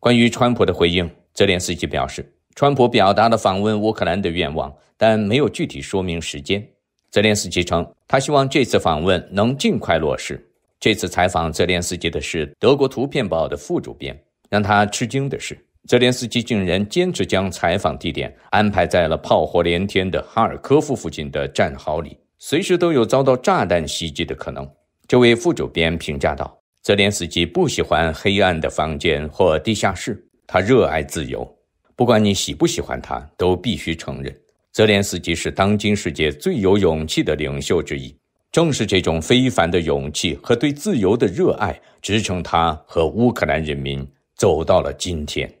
关于川普的回应，泽连斯基表示，川普表达了访问乌克兰的愿望，但没有具体说明时间。泽连斯基称，他希望这次访问能尽快落实。这次采访泽连斯基的是德国《图片报》的副主编。让他吃惊的是，泽连斯基竟然坚持将采访地点安排在了炮火连天的哈尔科夫附近的战壕里，随时都有遭到炸弹袭击的可能。这位副主编评价道：“泽连斯基不喜欢黑暗的房间或地下室，他热爱自由。不管你喜不喜欢他，都必须承认，泽连斯基是当今世界最有勇气的领袖之一。”正是这种非凡的勇气和对自由的热爱，支撑他和乌克兰人民走到了今天。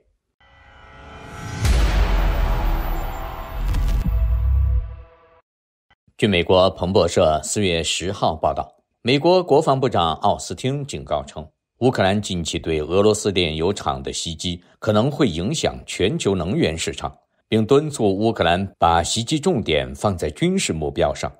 据美国彭博社四月十号报道，美国国防部长奥斯汀警告称，乌克兰近期对俄罗斯炼油厂的袭击可能会影响全球能源市场，并敦促乌克兰把袭击重点放在军事目标上。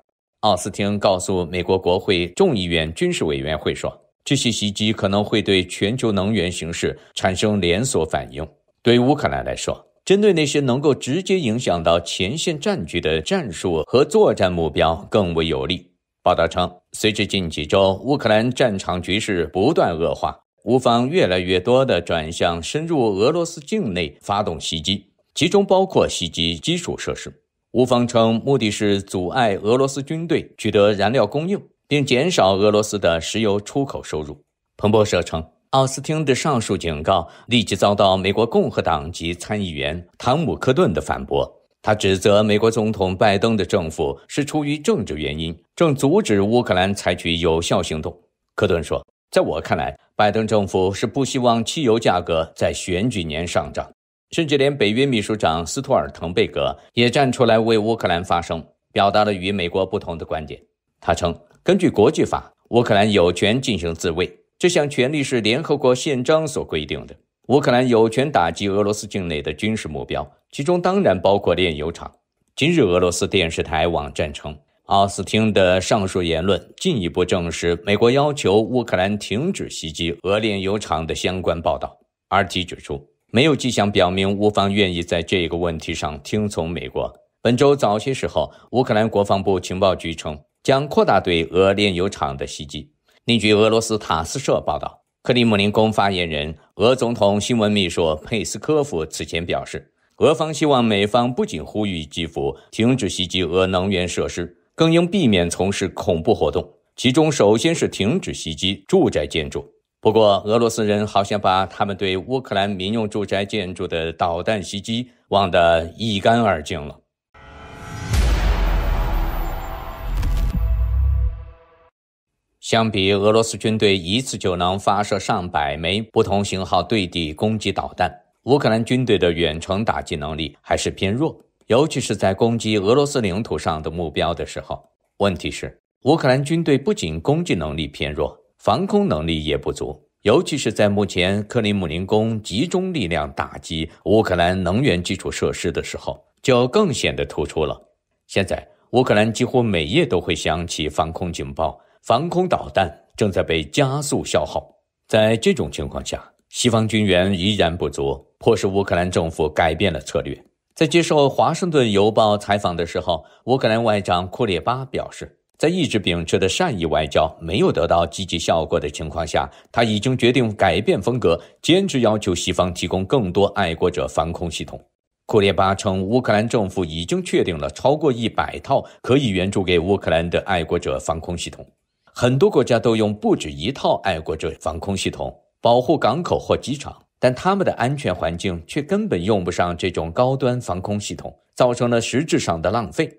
奥斯汀告诉美国国会众议院军事委员会说：“这些袭击可能会对全球能源形势产生连锁反应。对乌克兰来说，针对那些能够直接影响到前线战局的战术和作战目标更为有利。”报道称，随着近几周乌克兰战场局势不断恶化，乌方越来越多地转向深入俄罗斯境内发动袭击，其中包括袭击基础设施。乌方称，目的是阻碍俄罗斯军队取得燃料供应，并减少俄罗斯的石油出口收入。彭博社称，奥斯汀的上述警告立即遭到美国共和党籍参议员汤姆·科顿的反驳。他指责美国总统拜登的政府是出于政治原因，正阻止乌克兰采取有效行动。科顿说：“在我看来，拜登政府是不希望汽油价格在选举年上涨。”甚至连北约秘书长斯托尔滕贝格也站出来为乌克兰发声，表达了与美国不同的观点。他称，根据国际法，乌克兰有权进行自卫，这项权利是联合国宪章所规定的。乌克兰有权打击俄罗斯境内的军事目标，其中当然包括炼油厂。今日俄罗斯电视台网站称，奥斯汀的上述言论进一步证实美国要求乌克兰停止袭击俄炼油厂的相关报道。RT 指出。没有迹象表明乌方愿意在这个问题上听从美国。本周早些时候，乌克兰国防部情报局称将扩大对俄炼油厂的袭击。另据俄罗斯塔斯社报道，克里姆林宫发言人、俄总统新闻秘书佩斯科夫此前表示，俄方希望美方不仅呼吁基辅停止袭击俄能源设施，更应避免从事恐怖活动，其中首先是停止袭击住宅建筑。不过，俄罗斯人好像把他们对乌克兰民用住宅建筑的导弹袭击忘得一干二净了。相比俄罗斯军队一次就能发射上百枚不同型号对地攻击导弹，乌克兰军队的远程打击能力还是偏弱，尤其是在攻击俄罗斯领土上的目标的时候。问题是，乌克兰军队不仅攻击能力偏弱。防空能力也不足，尤其是在目前克里姆林宫集中力量打击乌克兰能源基础设施的时候，就更显得突出了。现在，乌克兰几乎每夜都会响起防空警报，防空导弹正在被加速消耗。在这种情况下，西方军援依然不足，迫使乌克兰政府改变了策略。在接受《华盛顿邮报》采访的时候，乌克兰外长库列巴表示。在一直秉持的善意外交没有得到积极效果的情况下，他已经决定改变风格，坚持要求西方提供更多爱国者防空系统。库列巴称，乌克兰政府已经确定了超过一百套可以援助给乌克兰的爱国者防空系统。很多国家都用不止一套爱国者防空系统保护港口或机场，但他们的安全环境却根本用不上这种高端防空系统，造成了实质上的浪费。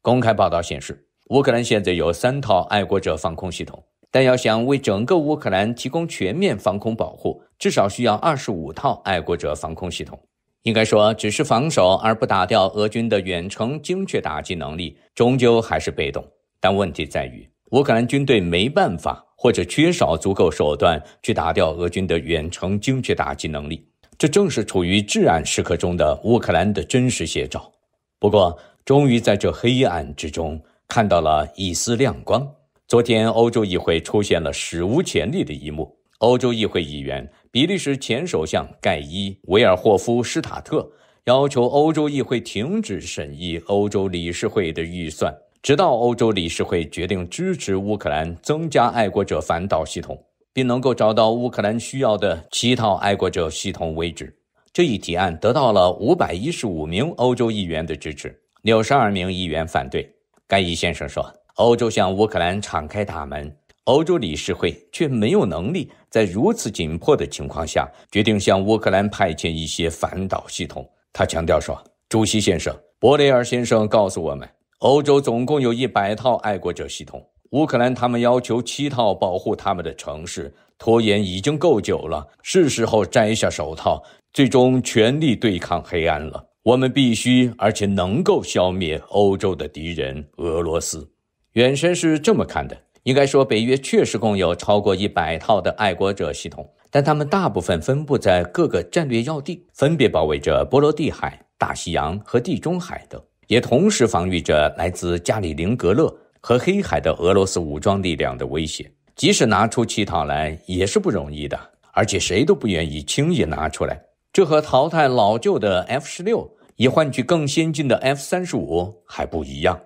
公开报道显示。乌克兰现在有三套爱国者防空系统，但要想为整个乌克兰提供全面防空保护，至少需要二十五套爱国者防空系统。应该说，只是防守而不打掉俄军的远程精确打击能力，终究还是被动。但问题在于，乌克兰军队没办法或者缺少足够手段去打掉俄军的远程精确打击能力。这正是处于至暗时刻中的乌克兰的真实写照。不过，终于在这黑暗之中。看到了一丝亮光。昨天，欧洲议会出现了史无前例的一幕：欧洲议会议员、比利时前首相盖伊·维尔霍夫施塔特要求欧洲议会停止审议欧洲理事会的预算，直到欧洲理事会决定支持乌克兰增加爱国者反导系统，并能够找到乌克兰需要的七套爱国者系统为止。这一提案得到了五百一十五名欧洲议员的支持，六十二名议员反对。盖伊先生说：“欧洲向乌克兰敞开大门，欧洲理事会却没有能力在如此紧迫的情况下决定向乌克兰派遣一些反导系统。”他强调说：“主席先生，博雷尔先生告诉我们，欧洲总共有一百套爱国者系统，乌克兰他们要求七套保护他们的城市。拖延已经够久了，是时候摘下手套，最终全力对抗黑暗了。”我们必须而且能够消灭欧洲的敌人俄罗斯。远山是这么看的。应该说，北约确实共有超过一百套的爱国者系统，但他们大部分分布在各个战略要地，分别包围着波罗的海、大西洋和地中海等，也同时防御着来自加里宁格勒和黑海的俄罗斯武装力量的威胁。即使拿出气套来也是不容易的，而且谁都不愿意轻易拿出来。这和淘汰老旧的 F 十六以换取更先进的 F 三十五还不一样。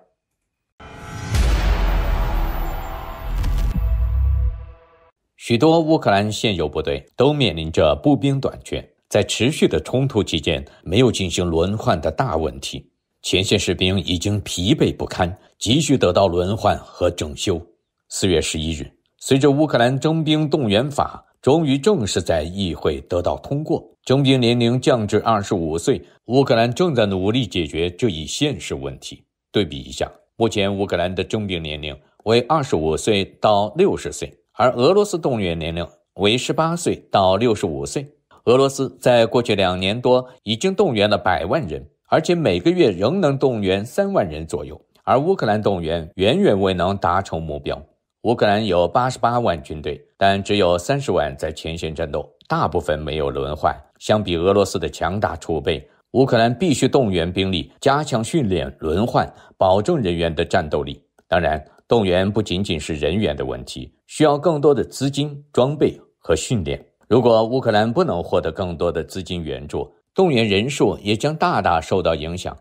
许多乌克兰现有部队都面临着步兵短缺，在持续的冲突期间没有进行轮换的大问题。前线士兵已经疲惫不堪，急需得到轮换和整修。四月十一日，随着乌克兰征兵动员法。终于正式在议会得到通过，征兵年龄降至二十五岁。乌克兰正在努力解决这一现实问题。对比一下，目前乌克兰的征兵年龄为二十五岁到六十岁，而俄罗斯动员年龄为十八岁到六十五岁。俄罗斯在过去两年多已经动员了百万人，而且每个月仍能动员三万人左右，而乌克兰动员远远未能达成目标。乌克兰有八十八万军队，但只有三十万在前线战斗，大部分没有轮换。相比俄罗斯的强大储备，乌克兰必须动员兵力，加强训练、轮换，保证人员的战斗力。当然，动员不仅仅是人员的问题，需要更多的资金、装备和训练。如果乌克兰不能获得更多的资金援助，动员人数也将大大受到影响。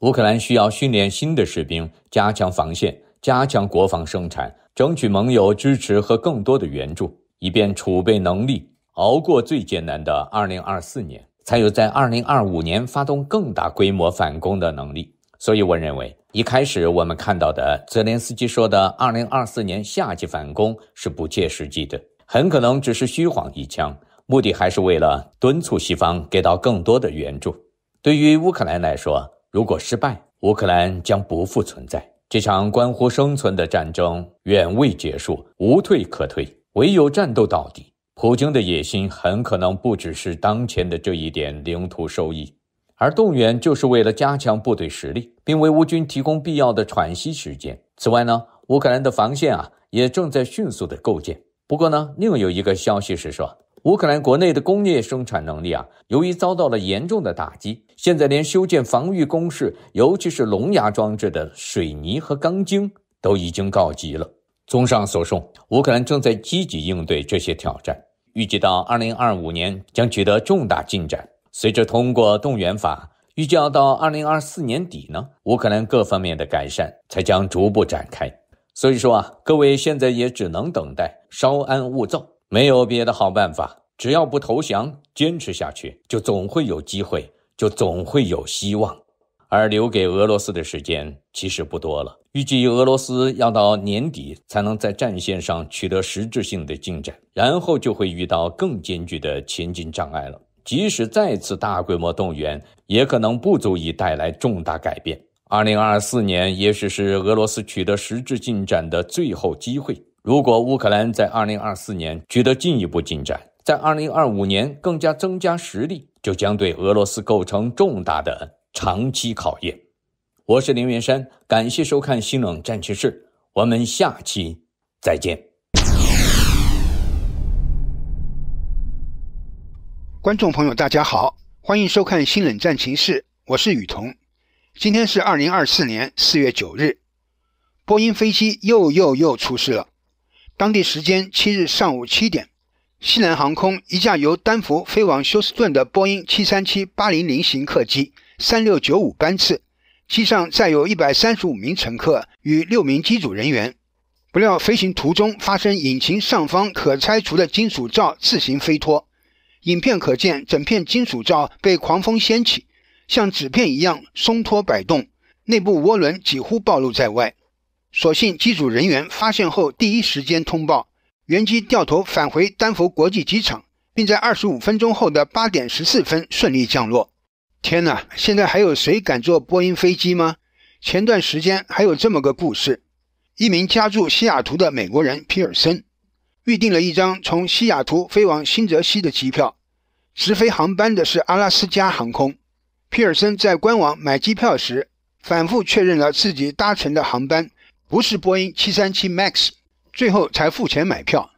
乌克兰需要训练新的士兵，加强防线，加强国防生产。争取盟友支持和更多的援助，以便储备能力，熬过最艰难的2024年，才有在2025年发动更大规模反攻的能力。所以，我认为一开始我们看到的泽连斯基说的2024年夏季反攻是不切实际的，很可能只是虚晃一枪，目的还是为了敦促西方给到更多的援助。对于乌克兰来说，如果失败，乌克兰将不复存在。这场关乎生存的战争远未结束，无退可退，唯有战斗到底。普京的野心很可能不只是当前的这一点领土收益，而动员就是为了加强部队实力，并为乌军提供必要的喘息时间。此外呢，乌克兰的防线啊也正在迅速的构建。不过呢，另有一个消息是说，乌克兰国内的工业生产能力啊，由于遭到了严重的打击。现在连修建防御工事，尤其是龙牙装置的水泥和钢筋都已经告急了。综上所述，乌克兰正在积极应对这些挑战，预计到二零二五年将取得重大进展。随着通过动员法，预计要到二零二四年底呢，乌克兰各方面的改善才将逐步展开。所以说啊，各位现在也只能等待，稍安勿躁，没有别的好办法。只要不投降，坚持下去，就总会有机会。就总会有希望，而留给俄罗斯的时间其实不多了。预计俄罗斯要到年底才能在战线上取得实质性的进展，然后就会遇到更艰巨的前进障碍了。即使再次大规模动员，也可能不足以带来重大改变。2024年也许是俄罗斯取得实质进展的最后机会。如果乌克兰在2024年取得进一步进展，在2025年更加增加实力。就将对俄罗斯构成重大的长期考验。我是林元山，感谢收看《新冷战骑士，我们下期再见。观众朋友，大家好，欢迎收看《新冷战骑势》，我是雨桐。今天是二零二四年四月九日，波音飞机又又又出事了。当地时间七日上午七点。西南航空一架由丹佛飞往休斯顿的波音七三七八零零型客机三六九五班次，机上载有一百三十五名乘客与六名机组人员。不料飞行途中发生引擎上方可拆除的金属罩自行飞脱。影片可见整片金属罩被狂风掀起，像纸片一样松脱摆动，内部涡轮几乎暴露在外。所幸机组人员发现后第一时间通报。原机掉头返回丹佛国际机场，并在二十五分钟后的八点十四分顺利降落。天哪！现在还有谁敢坐波音飞机吗？前段时间还有这么个故事：一名家住西雅图的美国人皮尔森预订了一张从西雅图飞往新泽西的机票，直飞航班的是阿拉斯加航空。皮尔森在官网买机票时，反复确认了自己搭乘的航班不是波音737 MAX。最后才付钱买票，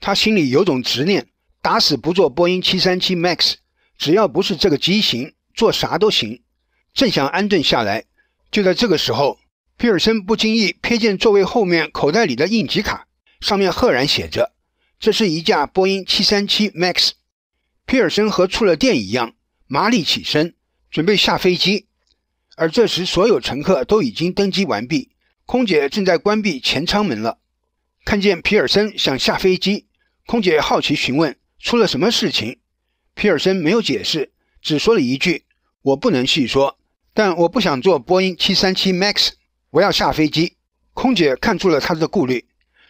他心里有种执念，打死不做波音737 Max，只要不是这个机型，做啥都行。正想安顿下来，就在这个时候，皮尔森不经意瞥见座位后面口袋里的应急卡，上面赫然写着“这是一架波音737 Max”。皮尔森和触了电一样，麻利起身准备下飞机，而这时所有乘客都已经登机完毕。空姐正在关闭前舱门了，看见皮尔森想下飞机，空姐好奇询问出了什么事情。皮尔森没有解释，只说了一句：“我不能细说，但我不想坐波音七三七 MAX，我要下飞机。”空姐看出了他的顾虑，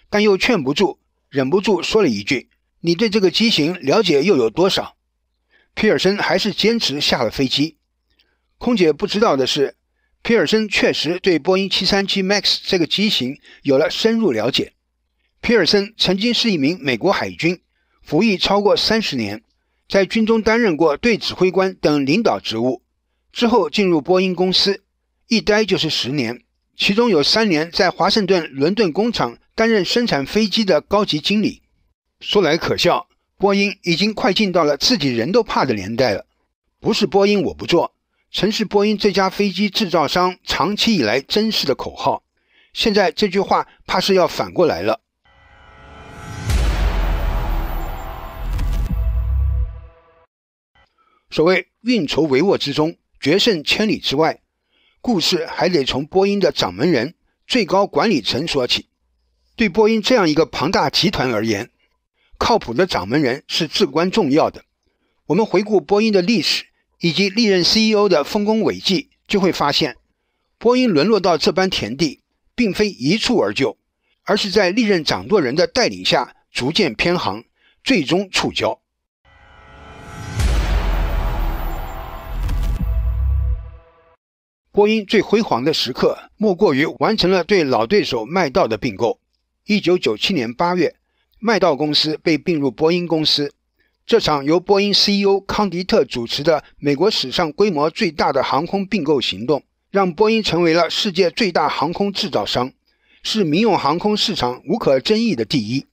但又劝不住，忍不住说了一句：“你对这个机型了解又有多少？”皮尔森还是坚持下了飞机。空姐不知道的是。皮尔森确实对波音737 Max 这个机型有了深入了解。皮尔森曾经是一名美国海军，服役超过三十年，在军中担任过队指挥官等领导职务。之后进入波音公司，一待就是十年，其中有三年在华盛顿、伦敦工厂担任生产飞机的高级经理。说来可笑，波音已经快进到了自己人都怕的年代了。不是波音，我不做。曾是波音这家飞机制造商长期以来真实的口号，现在这句话怕是要反过来了。所谓运筹帷幄之中，决胜千里之外。故事还得从波音的掌门人、最高管理层说起。对波音这样一个庞大集团而言，靠谱的掌门人是至关重要的。我们回顾波音的历史。以及历任 CEO 的丰功伟绩，就会发现，波音沦落到这般田地，并非一蹴而就，而是在历任掌舵人的带领下逐渐偏航，最终触礁。波音最辉煌的时刻，莫过于完成了对老对手麦道的并购。一九九七年八月，麦道公司被并入波音公司。这场由波音 CEO 康迪特主持的美国史上规模最大的航空并购行动，让波音成为了世界最大航空制造商，是民用航空市场无可争议的第一。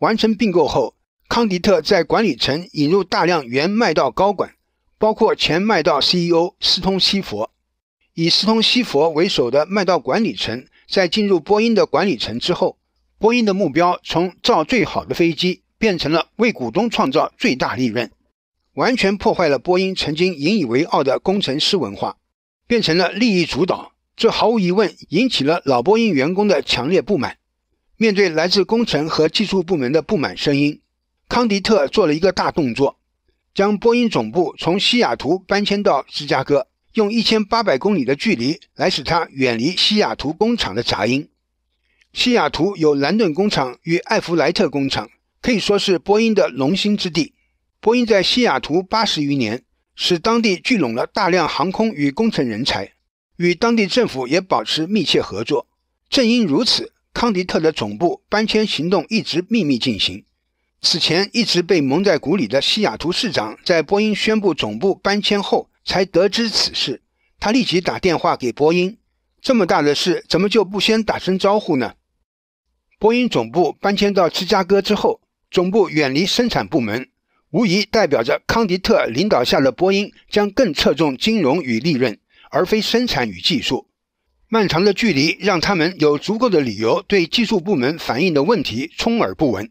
完成并购后，康迪特在管理层引入大量原麦道高管，包括前麦道 CEO 斯通西佛。以斯通西佛为首的麦道管理层在进入波音的管理层之后，波音的目标从造最好的飞机。变成了为股东创造最大利润，完全破坏了波音曾经引以为傲的工程师文化，变成了利益主导。这毫无疑问引起了老波音员工的强烈不满。面对来自工程和技术部门的不满声音，康迪特做了一个大动作，将波音总部从西雅图搬迁到芝加哥，用一千八百公里的距离来使它远离西雅图工厂的杂音。西雅图有兰顿工厂与艾弗莱特工厂。可以说是波音的龙兴之地。波音在西雅图八十余年，使当地聚拢了大量航空与工程人才，与当地政府也保持密切合作。正因如此，康迪特的总部搬迁行动一直秘密进行。此前一直被蒙在鼓里的西雅图市长，在波音宣布总部搬迁后才得知此事。他立即打电话给波音：“这么大的事，怎么就不先打声招呼呢？”波音总部搬迁到芝加哥之后。总部远离生产部门，无疑代表着康迪特领导下的波音将更侧重金融与利润，而非生产与技术。漫长的距离让他们有足够的理由对技术部门反映的问题充耳不闻，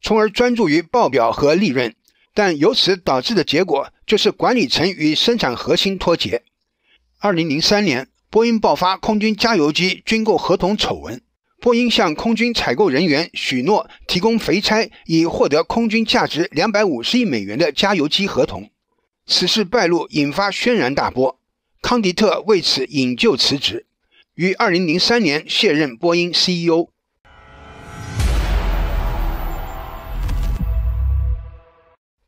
从而专注于报表和利润。但由此导致的结果就是管理层与生产核心脱节。二零零三年，波音爆发空军加油机军购合同丑闻。波音向空军采购人员许诺提供肥差，以获得空军价值两百五十亿美元的加油机合同。此事败露，引发轩然大波。康迪特为此引咎辞职，于二零零三年卸任波音 CEO。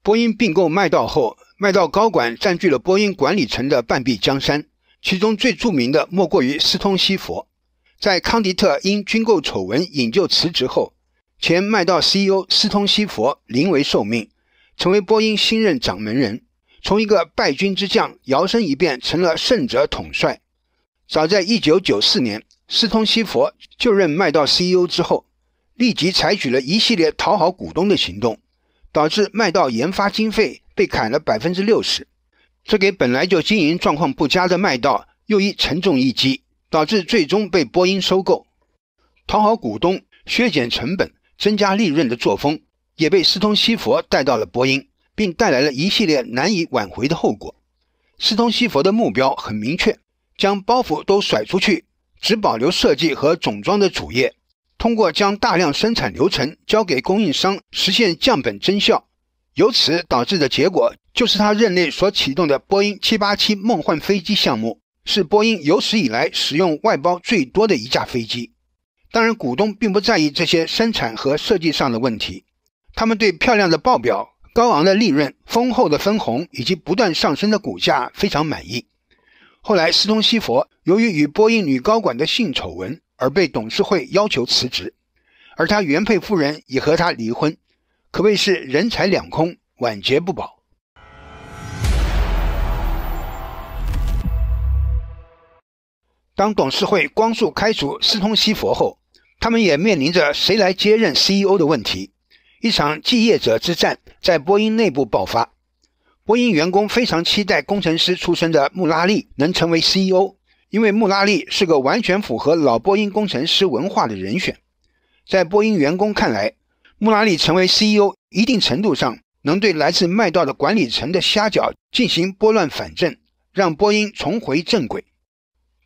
波音并购麦道后，麦道高管占据了波音管理层的半壁江山，其中最著名的莫过于斯通西佛。在康迪特因军购丑闻引咎辞职后，前麦道 CEO 斯通西佛临危受命，成为波音新任掌门人，从一个败军之将摇身一变成了胜者统帅。早在1994年，斯通西佛就任麦道 CEO 之后，立即采取了一系列讨好股东的行动，导致麦道研发经费被砍了60%，这给本来就经营状况不佳的麦道又一沉重一击。导致最终被波音收购，讨好股东、削减成本、增加利润的作风，也被斯通西佛带到了波音，并带来了一系列难以挽回的后果。斯通西佛的目标很明确，将包袱都甩出去，只保留设计和总装的主业，通过将大量生产流程交给供应商，实现降本增效。由此导致的结果，就是他任内所启动的波音七八七梦幻飞机项目。是波音有史以来使用外包最多的一架飞机。当然，股东并不在意这些生产和设计上的问题，他们对漂亮的报表、高昂的利润、丰厚的分红以及不断上升的股价非常满意。后来，斯通西佛由于与波音女高管的性丑闻而被董事会要求辞职，而他原配夫人已和他离婚，可谓是人财两空，晚节不保。当董事会光速开除斯通西佛后，他们也面临着谁来接任 CEO 的问题。一场继业者之战在波音内部爆发。波音员工非常期待工程师出身的穆拉利能成为 CEO，因为穆拉利是个完全符合老波音工程师文化的人选。在波音员工看来，穆拉利成为 CEO 一定程度上能对来自麦道的管理层的虾饺进行拨乱反正，让波音重回正轨。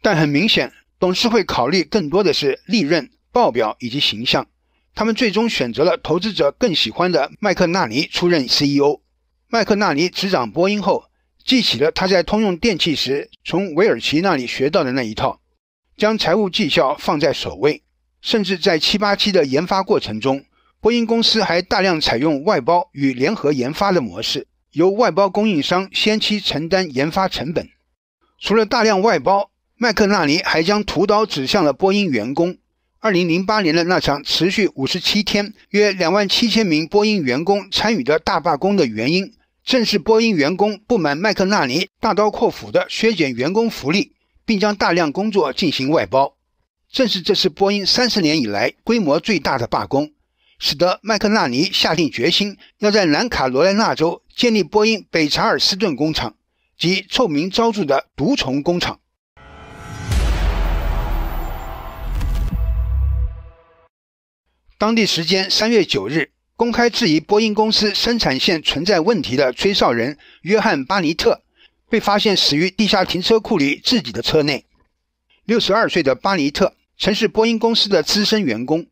但很明显，董事会考虑更多的是利润、报表以及形象。他们最终选择了投资者更喜欢的麦克纳尼出任 CEO。麦克纳尼执掌波音后，记起了他在通用电气时从韦尔奇那里学到的那一套，将财务绩效放在首位。甚至在七八七的研发过程中，波音公司还大量采用外包与联合研发的模式，由外包供应商先期承担研发成本。除了大量外包，麦克纳尼还将屠刀指向了波音员工。二零零八年的那场持续五十七天、约两万七千名波音员工参与的大罢工的原因，正是波音员工不满麦克纳尼大刀阔斧地削减员工福利，并将大量工作进行外包。正是这次波音三十年以来规模最大的罢工，使得麦克纳尼下定决心要在南卡罗来纳州建立波音北查尔斯顿工厂，即臭名昭著的毒虫工厂。当地时间三月九日，公开质疑波音公司生产线存在问题的吹哨人约翰·巴尼特，被发现死于地下停车库里自己的车内。六十二岁的巴尼特曾是波音公司的资深员工，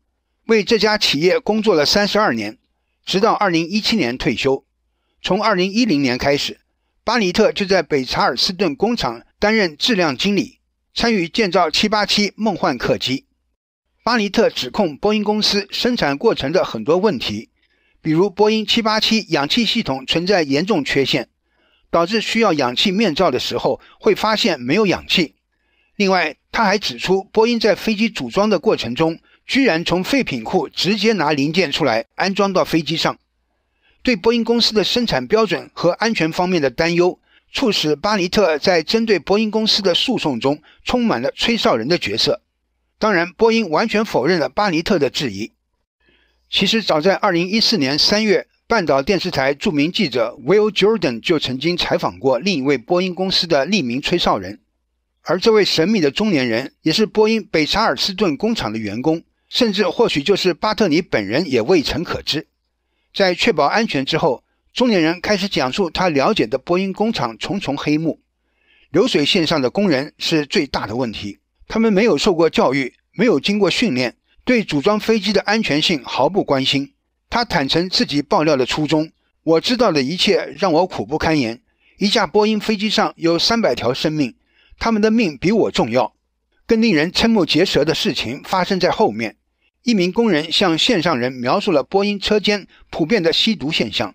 为这家企业工作了三十二年，直到二零一七年退休。从二零一零年开始，巴尼特就在北查尔斯顿工厂担任质量经理，参与建造七八七梦幻客机。巴尼特指控波音公司生产过程的很多问题，比如波音七八七氧气系统存在严重缺陷，导致需要氧气面罩的时候会发现没有氧气。另外，他还指出，波音在飞机组装的过程中，居然从废品库直接拿零件出来安装到飞机上。对波音公司的生产标准和安全方面的担忧，促使巴尼特在针对波音公司的诉讼中，充满了吹哨人的角色。当然，波音完全否认了巴尼特的质疑。其实，早在2014年3月，半岛电视台著名记者 Will Jordan 就曾经采访过另一位波音公司的匿名吹哨人，而这位神秘的中年人也是波音北查尔斯顿工厂的员工，甚至或许就是巴特尼本人，也未曾可知。在确保安全之后，中年人开始讲述他了解的波音工厂重重黑幕。流水线上的工人是最大的问题。他们没有受过教育，没有经过训练，对组装飞机的安全性毫不关心。他坦诚自己爆料的初衷：我知道的一切让我苦不堪言。一架波音飞机上有三百条生命，他们的命比我重要。更令人瞠目结舌的事情发生在后面：一名工人向线上人描述了波音车间普遍的吸毒现象，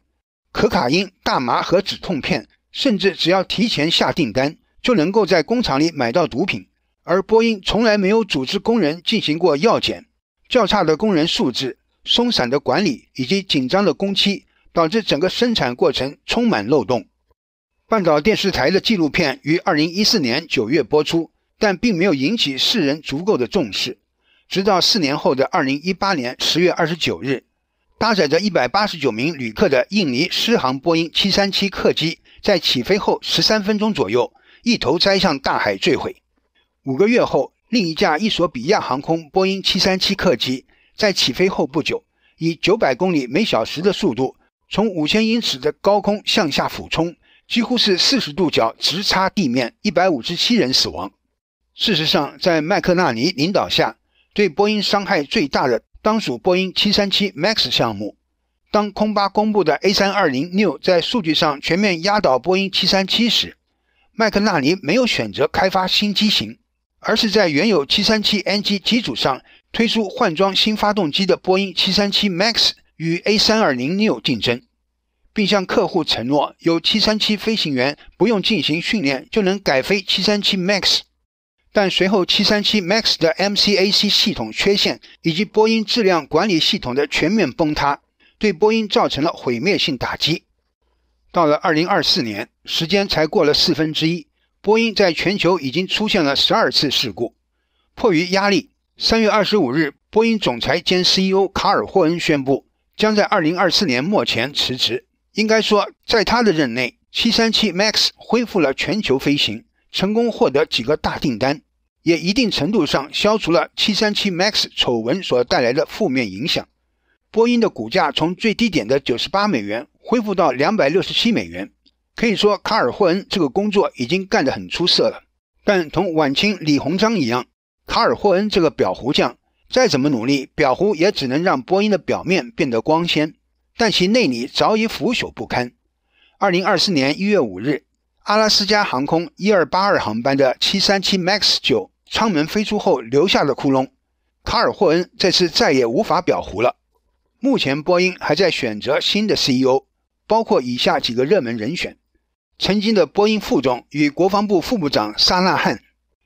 可卡因、大麻和止痛片，甚至只要提前下订单，就能够在工厂里买到毒品。而波音从来没有组织工人进行过药检，较差的工人素质、松散的管理以及紧张的工期，导致整个生产过程充满漏洞。半岛电视台的纪录片于二零一四年九月播出，但并没有引起世人足够的重视。直到四年后的二零一八年十月二十九日，搭载着一百八十九名旅客的印尼狮航波音七三七客机，在起飞后十三分钟左右，一头栽向大海坠毁。五个月后，另一架伊索比亚航空波音737客机在起飞后不久，以900公里每小时的速度，从5000英尺的高空向下俯冲，几乎是40度角直插地面，157人死亡。事实上，在麦克纳尼领导下，对波音伤害最大的当属波音737 MAX 项目。当空巴公布的 A320neo 在数据上全面压倒波音737时，麦克纳尼没有选择开发新机型。而是在原有 737NG 基础上推出换装新发动机的波音737 MAX 与 A320neo 竞争，并向客户承诺，有737飞行员不用进行训练就能改飞737 MAX。但随后737 MAX 的 MCAC 系统缺陷以及波音质量管理系统的全面崩塌，对波音造成了毁灭性打击。到了2024年，时间才过了四分之一。波音在全球已经出现了十二次事故，迫于压力，三月二十五日，波音总裁兼 CEO 卡尔霍恩宣布将在二零二四年末前辞职。应该说，在他的任内，737 MAX 恢复了全球飞行，成功获得几个大订单，也一定程度上消除了737 MAX 丑闻所带来的负面影响。波音的股价从最低点的九十八美元恢复到两百六十七美元。可以说，卡尔霍恩这个工作已经干得很出色了。但同晚清李鸿章一样，卡尔霍恩这个裱糊匠再怎么努力，裱糊也只能让波音的表面变得光鲜，但其内里早已腐朽不堪。二零二四年一月五日，阿拉斯加航空一二八二航班的七三七 MAX 九舱门飞出后留下了窟窿，卡尔霍恩这次再也无法裱糊了。目前，波音还在选择新的 CEO，包括以下几个热门人选。曾经的波音副总与国防部副部长沙纳汉，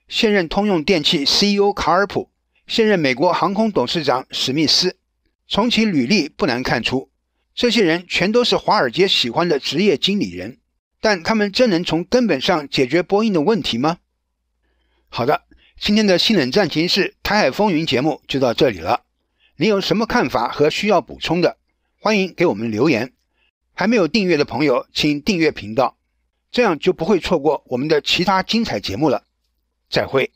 现任通用电气 CEO 卡尔普，现任美国航空董事长史密斯，从其履历不难看出，这些人全都是华尔街喜欢的职业经理人。但他们真能从根本上解决波音的问题吗？好的，今天的《新冷战形势·台海风云》节目就到这里了。你有什么看法和需要补充的，欢迎给我们留言。还没有订阅的朋友，请订阅频道。这样就不会错过我们的其他精彩节目了。再会。